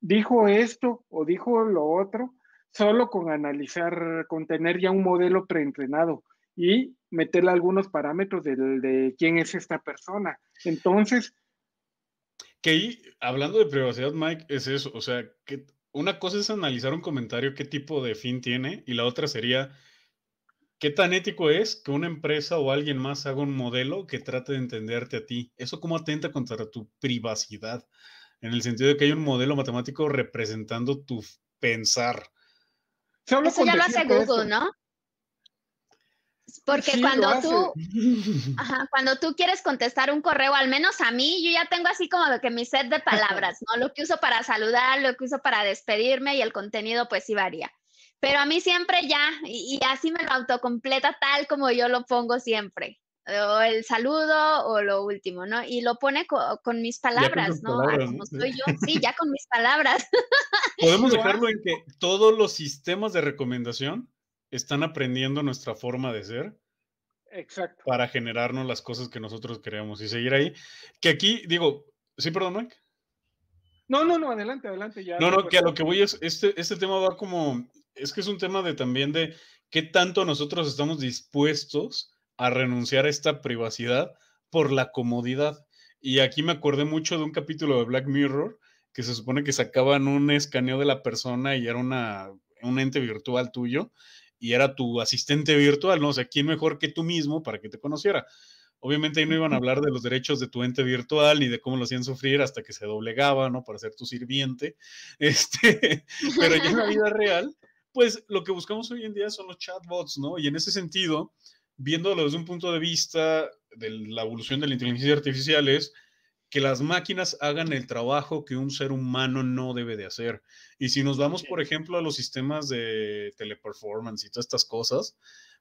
dijo esto o dijo lo otro solo con analizar, con tener ya un modelo preentrenado y meterle algunos parámetros del, de quién es esta persona. Entonces... Que hablando de privacidad, Mike, es eso, o sea, que una cosa es analizar un comentario, qué tipo de fin tiene, y la otra sería, ¿qué tan ético es que una empresa o alguien más haga un modelo que trate de entenderte a ti? Eso cómo atenta contra tu privacidad, en el sentido de que hay un modelo matemático representando tu pensar eso ya lo hace Google, ¿no? Porque cuando tú, (laughs) cuando tú quieres contestar un correo, al menos a mí, yo ya tengo así como lo que mi set de palabras, ¿no? Lo que uso para saludar, lo que uso para despedirme y el contenido pues sí varía. Pero a mí siempre ya, y así me lo autocompleta tal como yo lo pongo siempre o el saludo o lo último, ¿no? Y lo pone con mis palabras, ¿no? Ah, yo, sí, (laughs) ya con mis palabras. (laughs) Podemos dejarlo en que todos los sistemas de recomendación están aprendiendo nuestra forma de ser. Exacto. Para generarnos las cosas que nosotros queremos y seguir ahí. Que aquí, digo, sí, perdón, Mike. No, no, no, adelante, adelante. Ya no, no, que a lo que voy es, este, este tema va como, es que es un tema de también de qué tanto nosotros estamos dispuestos a renunciar a esta privacidad por la comodidad. Y aquí me acordé mucho de un capítulo de Black Mirror que se supone que sacaban un escaneo de la persona y era una, un ente virtual tuyo y era tu asistente virtual, ¿no? O sea, ¿quién mejor que tú mismo para que te conociera? Obviamente ahí no iban a hablar de los derechos de tu ente virtual ni de cómo lo hacían sufrir hasta que se doblegaba, ¿no? Para ser tu sirviente. (laughs) Este, pero en la vida (laughs) real, pues lo que buscamos hoy en día son los chatbots, ¿no? Y en ese sentido, viéndolo desde un punto de vista de la evolución de la inteligencia artificial es que las máquinas hagan el trabajo que un ser humano no debe de hacer. Y si nos vamos, por ejemplo, a los sistemas de teleperformance y todas estas cosas,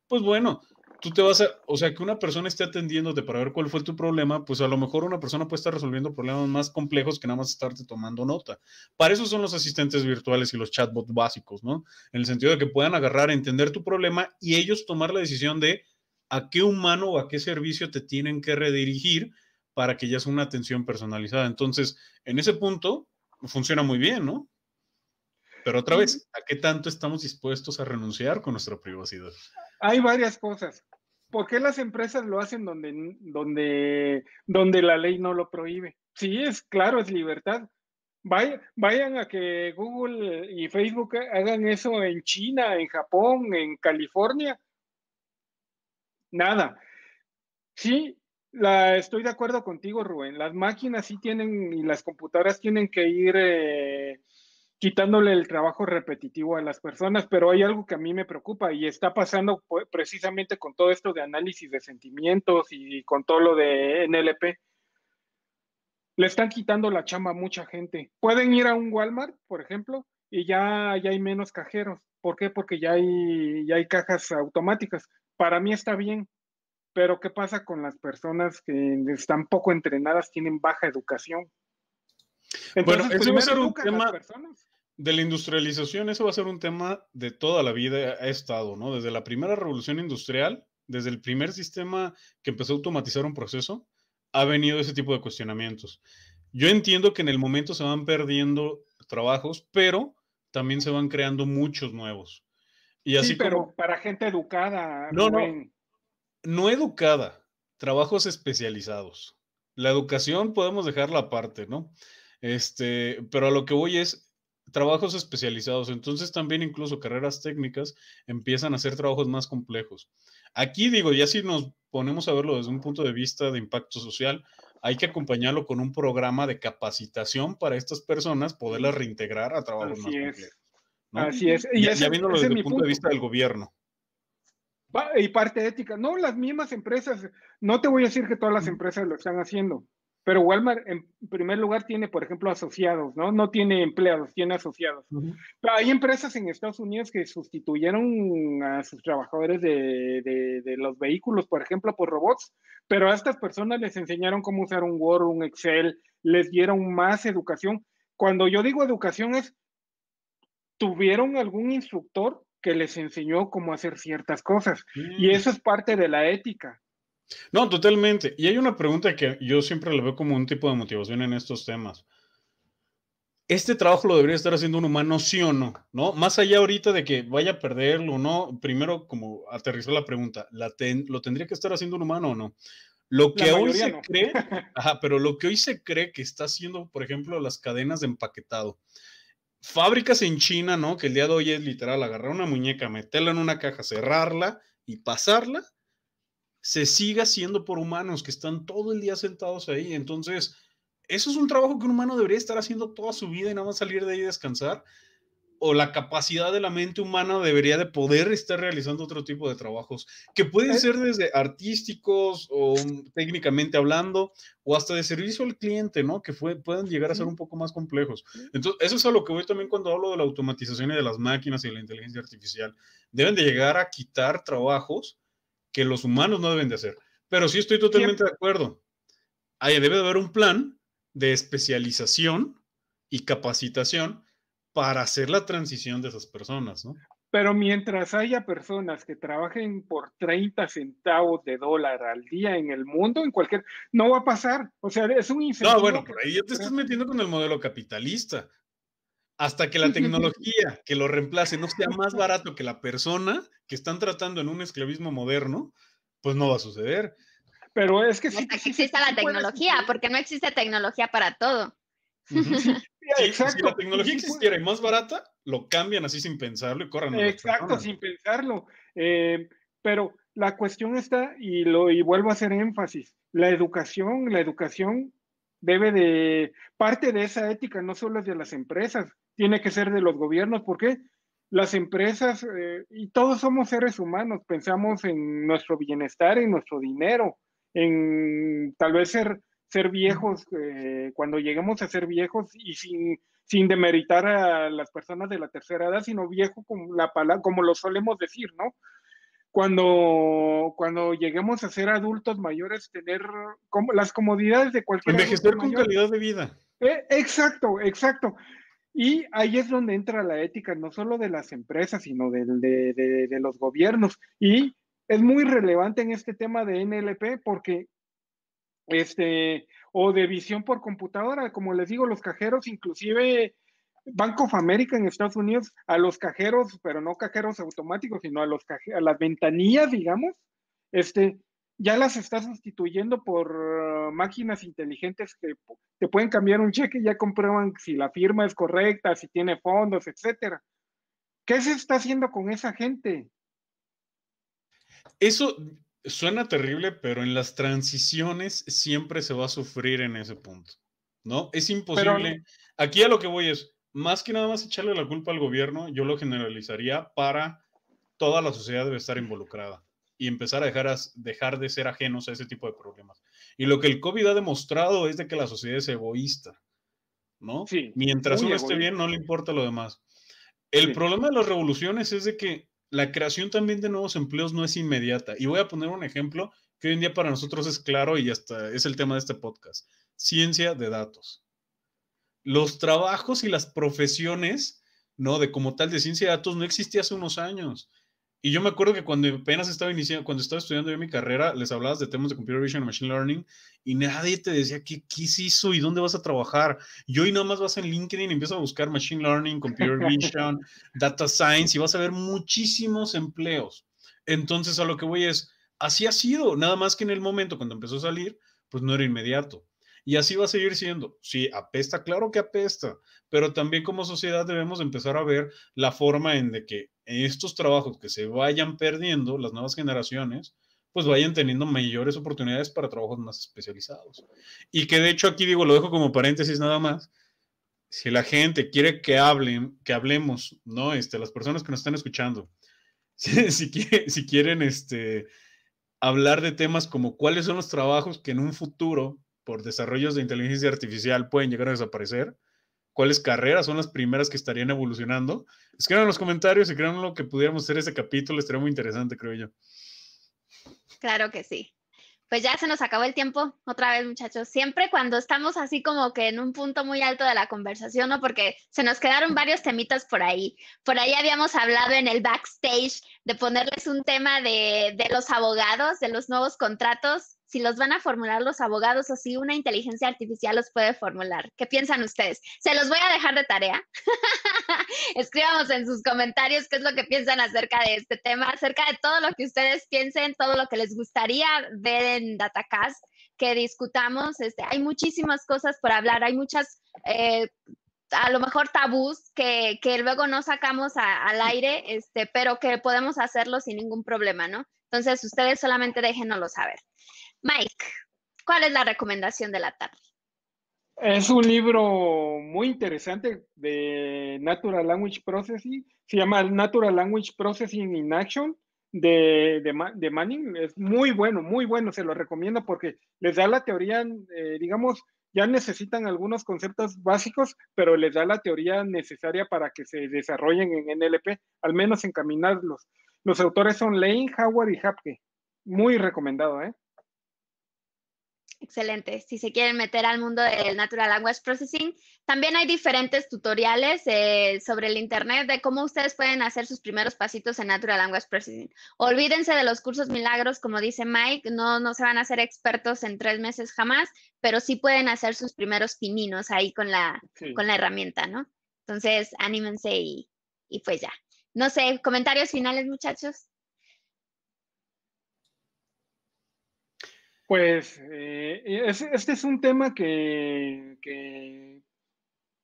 pues bueno, tú te vas a, o sea, que una persona esté atendiéndote para ver cuál fue tu problema, pues a lo mejor una persona puede estar resolviendo problemas más complejos que nada más estarte tomando nota. Para eso son los asistentes virtuales y los chatbots básicos, ¿no? En el sentido de que puedan agarrar, entender tu problema y ellos tomar la decisión de a qué humano o a qué servicio te tienen que redirigir para que ya sea una atención personalizada. Entonces, en ese punto, funciona muy bien, ¿no? Pero otra vez, ¿a qué tanto estamos dispuestos a renunciar con nuestra privacidad? Hay varias cosas. ¿Por qué las empresas lo hacen donde, donde, donde la ley no lo prohíbe? Sí, es claro, es libertad. vayan a que Google y Facebook hagan eso en China, en Japón, en California nada. Sí, la, estoy de acuerdo contigo, Rubén. Las máquinas sí tienen y las computadoras tienen que ir eh, quitándole el trabajo repetitivo a las personas, pero hay algo que a mí me preocupa y está pasando precisamente con todo esto de análisis de sentimientos y con todo lo de NLP. Le están quitando la chamba a mucha gente. Pueden ir a un Walmart, por ejemplo, y ya, hay menos cajeros. ¿Por qué? Porque ya hay, ya hay cajas automáticas para mí está bien, pero ¿qué pasa con las personas que están poco entrenadas, tienen baja educación? bueno, eso va a ser un tema de la industrialización, eso va a ser un tema de toda la vida ha estado, ¿no? Desde la primera revolución industrial, desde el primer sistema que empezó a automatizar un proceso, ha venido ese tipo de cuestionamientos. Yo entiendo que en el momento se van perdiendo trabajos, pero también se van creando muchos nuevos sí, pero para gente educada. No, no, no educada, trabajos especializados. La educación podemos dejarla aparte, ¿no? Este, pero a lo que voy es trabajos especializados. Entonces también incluso carreras técnicas empiezan a hacer trabajos más complejos. Aquí digo, ya si nos ponemos a verlo desde un punto de vista de impacto social, hay que acompañarlo con un programa de capacitación para estas personas, poderlas reintegrar a trabajos más complejos. Así es. Y ya, ese, desde el punto, de vista del gobierno. Y parte ética. No, las mismas empresas. No te voy a decir que todas las empresas lo están haciendo. Pero Walmart, en primer lugar, tiene, por ejemplo, asociados, ¿no? No tiene empleados, tiene asociados. Pero hay empresas en Estados Unidos que sustituyeron a sus trabajadores de, los vehículos, por ejemplo, por robots, pero a estas personas les enseñaron cómo usar un Word, un Excel, les dieron más educación. Cuando yo digo educación es tuvieron algún instructor que les enseñó cómo hacer ciertas cosas. Y mm. eso es parte de la ética. No, totalmente. Y hay una pregunta que yo siempre la veo como un tipo de motivación en estos temas. Este trabajo lo debería estar haciendo un humano, sí o no, ¿no? Más allá ahorita de que vaya a perderlo o no, primero como aterrizar la pregunta, ¿la ¿lo tendría que estar haciendo un humano o no? Lo que hoy se cree, (laughs) pero lo que hoy se cree que está haciendo, por ejemplo, las cadenas de empaquetado, fábricas en China, ¿no? Que el día de hoy es literal agarrar una muñeca, meterla en una caja, cerrarla y pasarla, se siga haciendo por humanos que están todo el día sentados ahí. Entonces, eso es un trabajo que un humano debería estar haciendo toda su vida y nada más salir de ahí y descansar o la capacidad de la mente humana debería de poder estar realizando otro tipo de trabajos, que pueden ser desde artísticos o técnicamente hablando, o hasta de servicio al cliente, ¿no? Que pueden llegar a ser un poco más complejos. Entonces, eso es a lo que voy también cuando hablo de la automatización y de las máquinas y de la inteligencia artificial. Deben de llegar a quitar trabajos que los humanos no deben de hacer. Pero sí estoy totalmente de acuerdo. Ahí debe de haber un plan de especialización y capacitación para hacer la transición de esas personas, ¿no? Pero mientras haya personas que trabajen por 30 centavos de dólar al día en el mundo, en cualquier, no va a pasar. O sea, es un incentivo. No, bueno, por ahí ya te estás metiendo con el modelo capitalista. Hasta que la tecnología que lo reemplace no sea más barato que la persona que están tratando en un esclavismo moderno, pues no va a suceder. Pero es que sí. Hasta la tecnología, porque no existe tecnología para todo. (laughs) exacto. Si la tecnología existiera y más barata, lo cambian así sin pensarlo y Exacto, sin pensarlo. Eh, pero la cuestión está, y, lo, y vuelvo a hacer énfasis, la educación, la educación debe de, parte de esa ética no solo es de las empresas, tiene que ser de los gobiernos, porque las empresas, eh, y todos somos seres humanos, pensamos en nuestro bienestar, en nuestro dinero, en tal vez ser ser viejos eh, cuando lleguemos a ser viejos y sin, sin demeritar a las personas de la tercera edad, sino viejo como, la palabra, como lo solemos decir, ¿no? Cuando, cuando lleguemos a ser adultos mayores, tener como, las comodidades de cualquier... Envejecer con calidad de vida. Eh, exacto, exacto. Y ahí es donde entra la ética, no solo de las empresas, sino de, de, de los gobiernos. Y es muy relevante en este tema de NLP porque este, o de visión por computadora, como les digo, los cajeros, inclusive Bank of America en Estados Unidos, a los cajeros, pero no cajeros automáticos, sino a, los a las ventanillas, digamos, este, ya las está sustituyendo por uh, máquinas inteligentes que te pueden cambiar un cheque, Y ya comprueban si la firma es correcta, si tiene fondos, etcétera. ¿Qué se está haciendo con esa gente? Eso, Suena terrible, pero en las transiciones siempre se va a sufrir en ese punto, ¿no? Es imposible. Aquí a lo que voy es, más que nada más echarle la culpa al gobierno, yo lo generalizaría para toda la sociedad debe estar involucrada y empezar a dejar, a dejar de ser ajenos a ese tipo de problemas. Y lo que el COVID ha demostrado es de que la sociedad es egoísta, ¿no? Mientras uno esté bien, no le importa lo demás. El problema de las revoluciones es de que la creación también de nuevos empleos no es inmediata. Y voy a poner un ejemplo que hoy en día para nosotros es claro y hasta es el tema de este podcast. Ciencia de datos. Los trabajos y las profesiones, ¿no? De como tal de ciencia de datos no existía hace unos años. Y yo me acuerdo que cuando apenas estaba iniciando, cuando estaba estudiando yo mi carrera, les hablabas de temas de computer vision y machine learning y nadie te decía qué, qué es eso y dónde vas a trabajar. Y hoy nada más vas en LinkedIn y empiezas a buscar machine learning, computer (laughs) vision, data science y vas a ver muchísimos empleos. Entonces a lo que voy es, así ha sido, nada más que en el momento cuando empezó a salir, pues no era inmediato. Y así va a seguir siendo. Sí, apesta, claro que apesta, pero también como sociedad debemos empezar a ver la forma en de que estos trabajos que se vayan perdiendo, las nuevas generaciones, pues vayan teniendo mayores oportunidades para trabajos más especializados. Y que de hecho aquí digo, lo dejo como paréntesis nada más, si la gente quiere que hablen, que hablemos, ¿no? Este, las personas que nos están escuchando, (laughs) si, si quieren este, hablar de temas como cuáles son los trabajos que en un futuro, por desarrollos de inteligencia artificial, pueden llegar a desaparecer, cuáles carreras son las primeras que estarían evolucionando. Escriban en los comentarios y crean lo que pudiéramos hacer ese capítulo, estaría muy interesante, creo yo. Claro que sí. Pues ya se nos acabó el tiempo, otra vez muchachos. Siempre cuando estamos así como que en un punto muy alto de la conversación, ¿no? Porque se nos quedaron varios temitas por ahí. Por ahí habíamos hablado en el backstage de ponerles un tema de, de los abogados, de los nuevos contratos, si los van a formular los abogados o si una inteligencia artificial los puede formular. ¿Qué piensan ustedes? Se los voy a dejar de tarea. (laughs) Escribamos en sus comentarios qué es lo que piensan acerca de este tema, acerca de todo lo que ustedes piensen, todo lo que les gustaría ver en Datacast, que discutamos. Este, hay muchísimas cosas por hablar, hay muchas... Eh, a lo mejor tabús que, luego no sacamos al aire, este, pero que podemos hacerlo sin ningún problema, ¿no? Entonces, ustedes solamente déjenoslo saber. Mike, ¿cuál es la recomendación de la tarde? Es un libro muy interesante de Natural Language Processing. Se llama Natural Language Processing in Action de, Manning. Es muy bueno, muy bueno. Se lo recomiendo porque les da la teoría, eh, digamos, ya necesitan algunos conceptos básicos, pero les da la teoría necesaria para que se desarrollen en NLP, al menos encaminarlos. Los autores son Lane, Howard y Hapke. Muy recomendado, ¿eh? Excelente. Si se quieren meter al mundo del Natural Language Processing, también hay diferentes tutoriales eh, sobre el Internet de cómo ustedes pueden hacer sus primeros pasitos en Natural Language Processing. Olvídense de los cursos milagros, como dice Mike, no, no se van a hacer expertos en tres meses jamás, pero sí pueden hacer sus primeros pininos ahí con la, con la herramienta, ¿no? Entonces, anímense y, y pues ya. No sé, comentarios finales, muchachos. Pues eh, este es un tema que,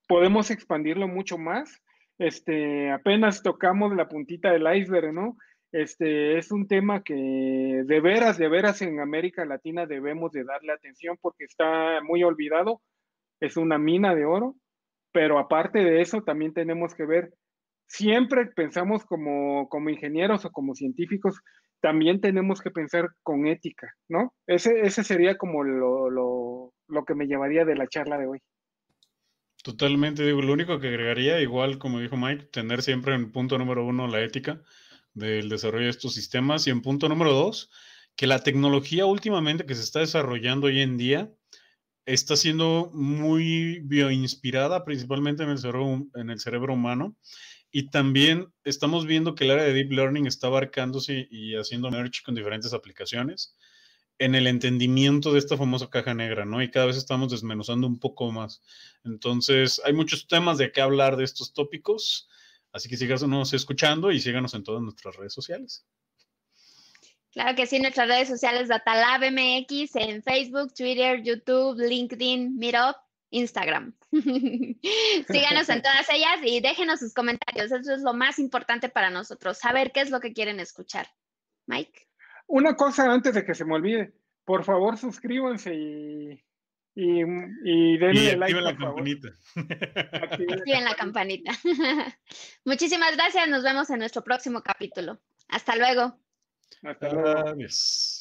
podemos expandirlo mucho más. Este, apenas tocamos la puntita del iceberg, ¿no? Este es un tema que de veras, de veras en América Latina debemos de darle atención porque está muy olvidado. Es una mina de oro, pero aparte de eso también tenemos que ver, siempre pensamos como, como ingenieros o como científicos también tenemos que pensar con ética, ¿no? Ese, ese sería como lo, que me llevaría de la charla de hoy. Totalmente, digo, lo único que agregaría, igual como dijo Mike, tener siempre en punto número uno la ética del desarrollo de estos sistemas y en punto número dos, que la tecnología últimamente que se está desarrollando hoy en día está siendo muy bioinspirada principalmente en en el cerebro humano y también estamos viendo que el área de Deep Learning está abarcándose y, haciendo merge con diferentes aplicaciones en el entendimiento de esta famosa caja negra, ¿no? Y cada vez estamos desmenuzando un poco más. Entonces, hay muchos temas de qué hablar de estos tópicos, así que síganos escuchando y síganos en todas nuestras redes sociales. Claro que sí, nuestras redes sociales datalabmx en Facebook, Twitter, YouTube, LinkedIn, Meetup Instagram. (laughs) Síganos en (laughs) todas ellas y déjenos sus comentarios. Eso es lo más importante para nosotros, saber qué es lo que quieren escuchar. Mike. Una cosa antes de que se me olvide, por favor suscríbanse y, denle like. Activen la campanita. Activen, la campanita. (laughs) Muchísimas gracias, nos vemos en nuestro próximo capítulo. Hasta luego. Hasta luego.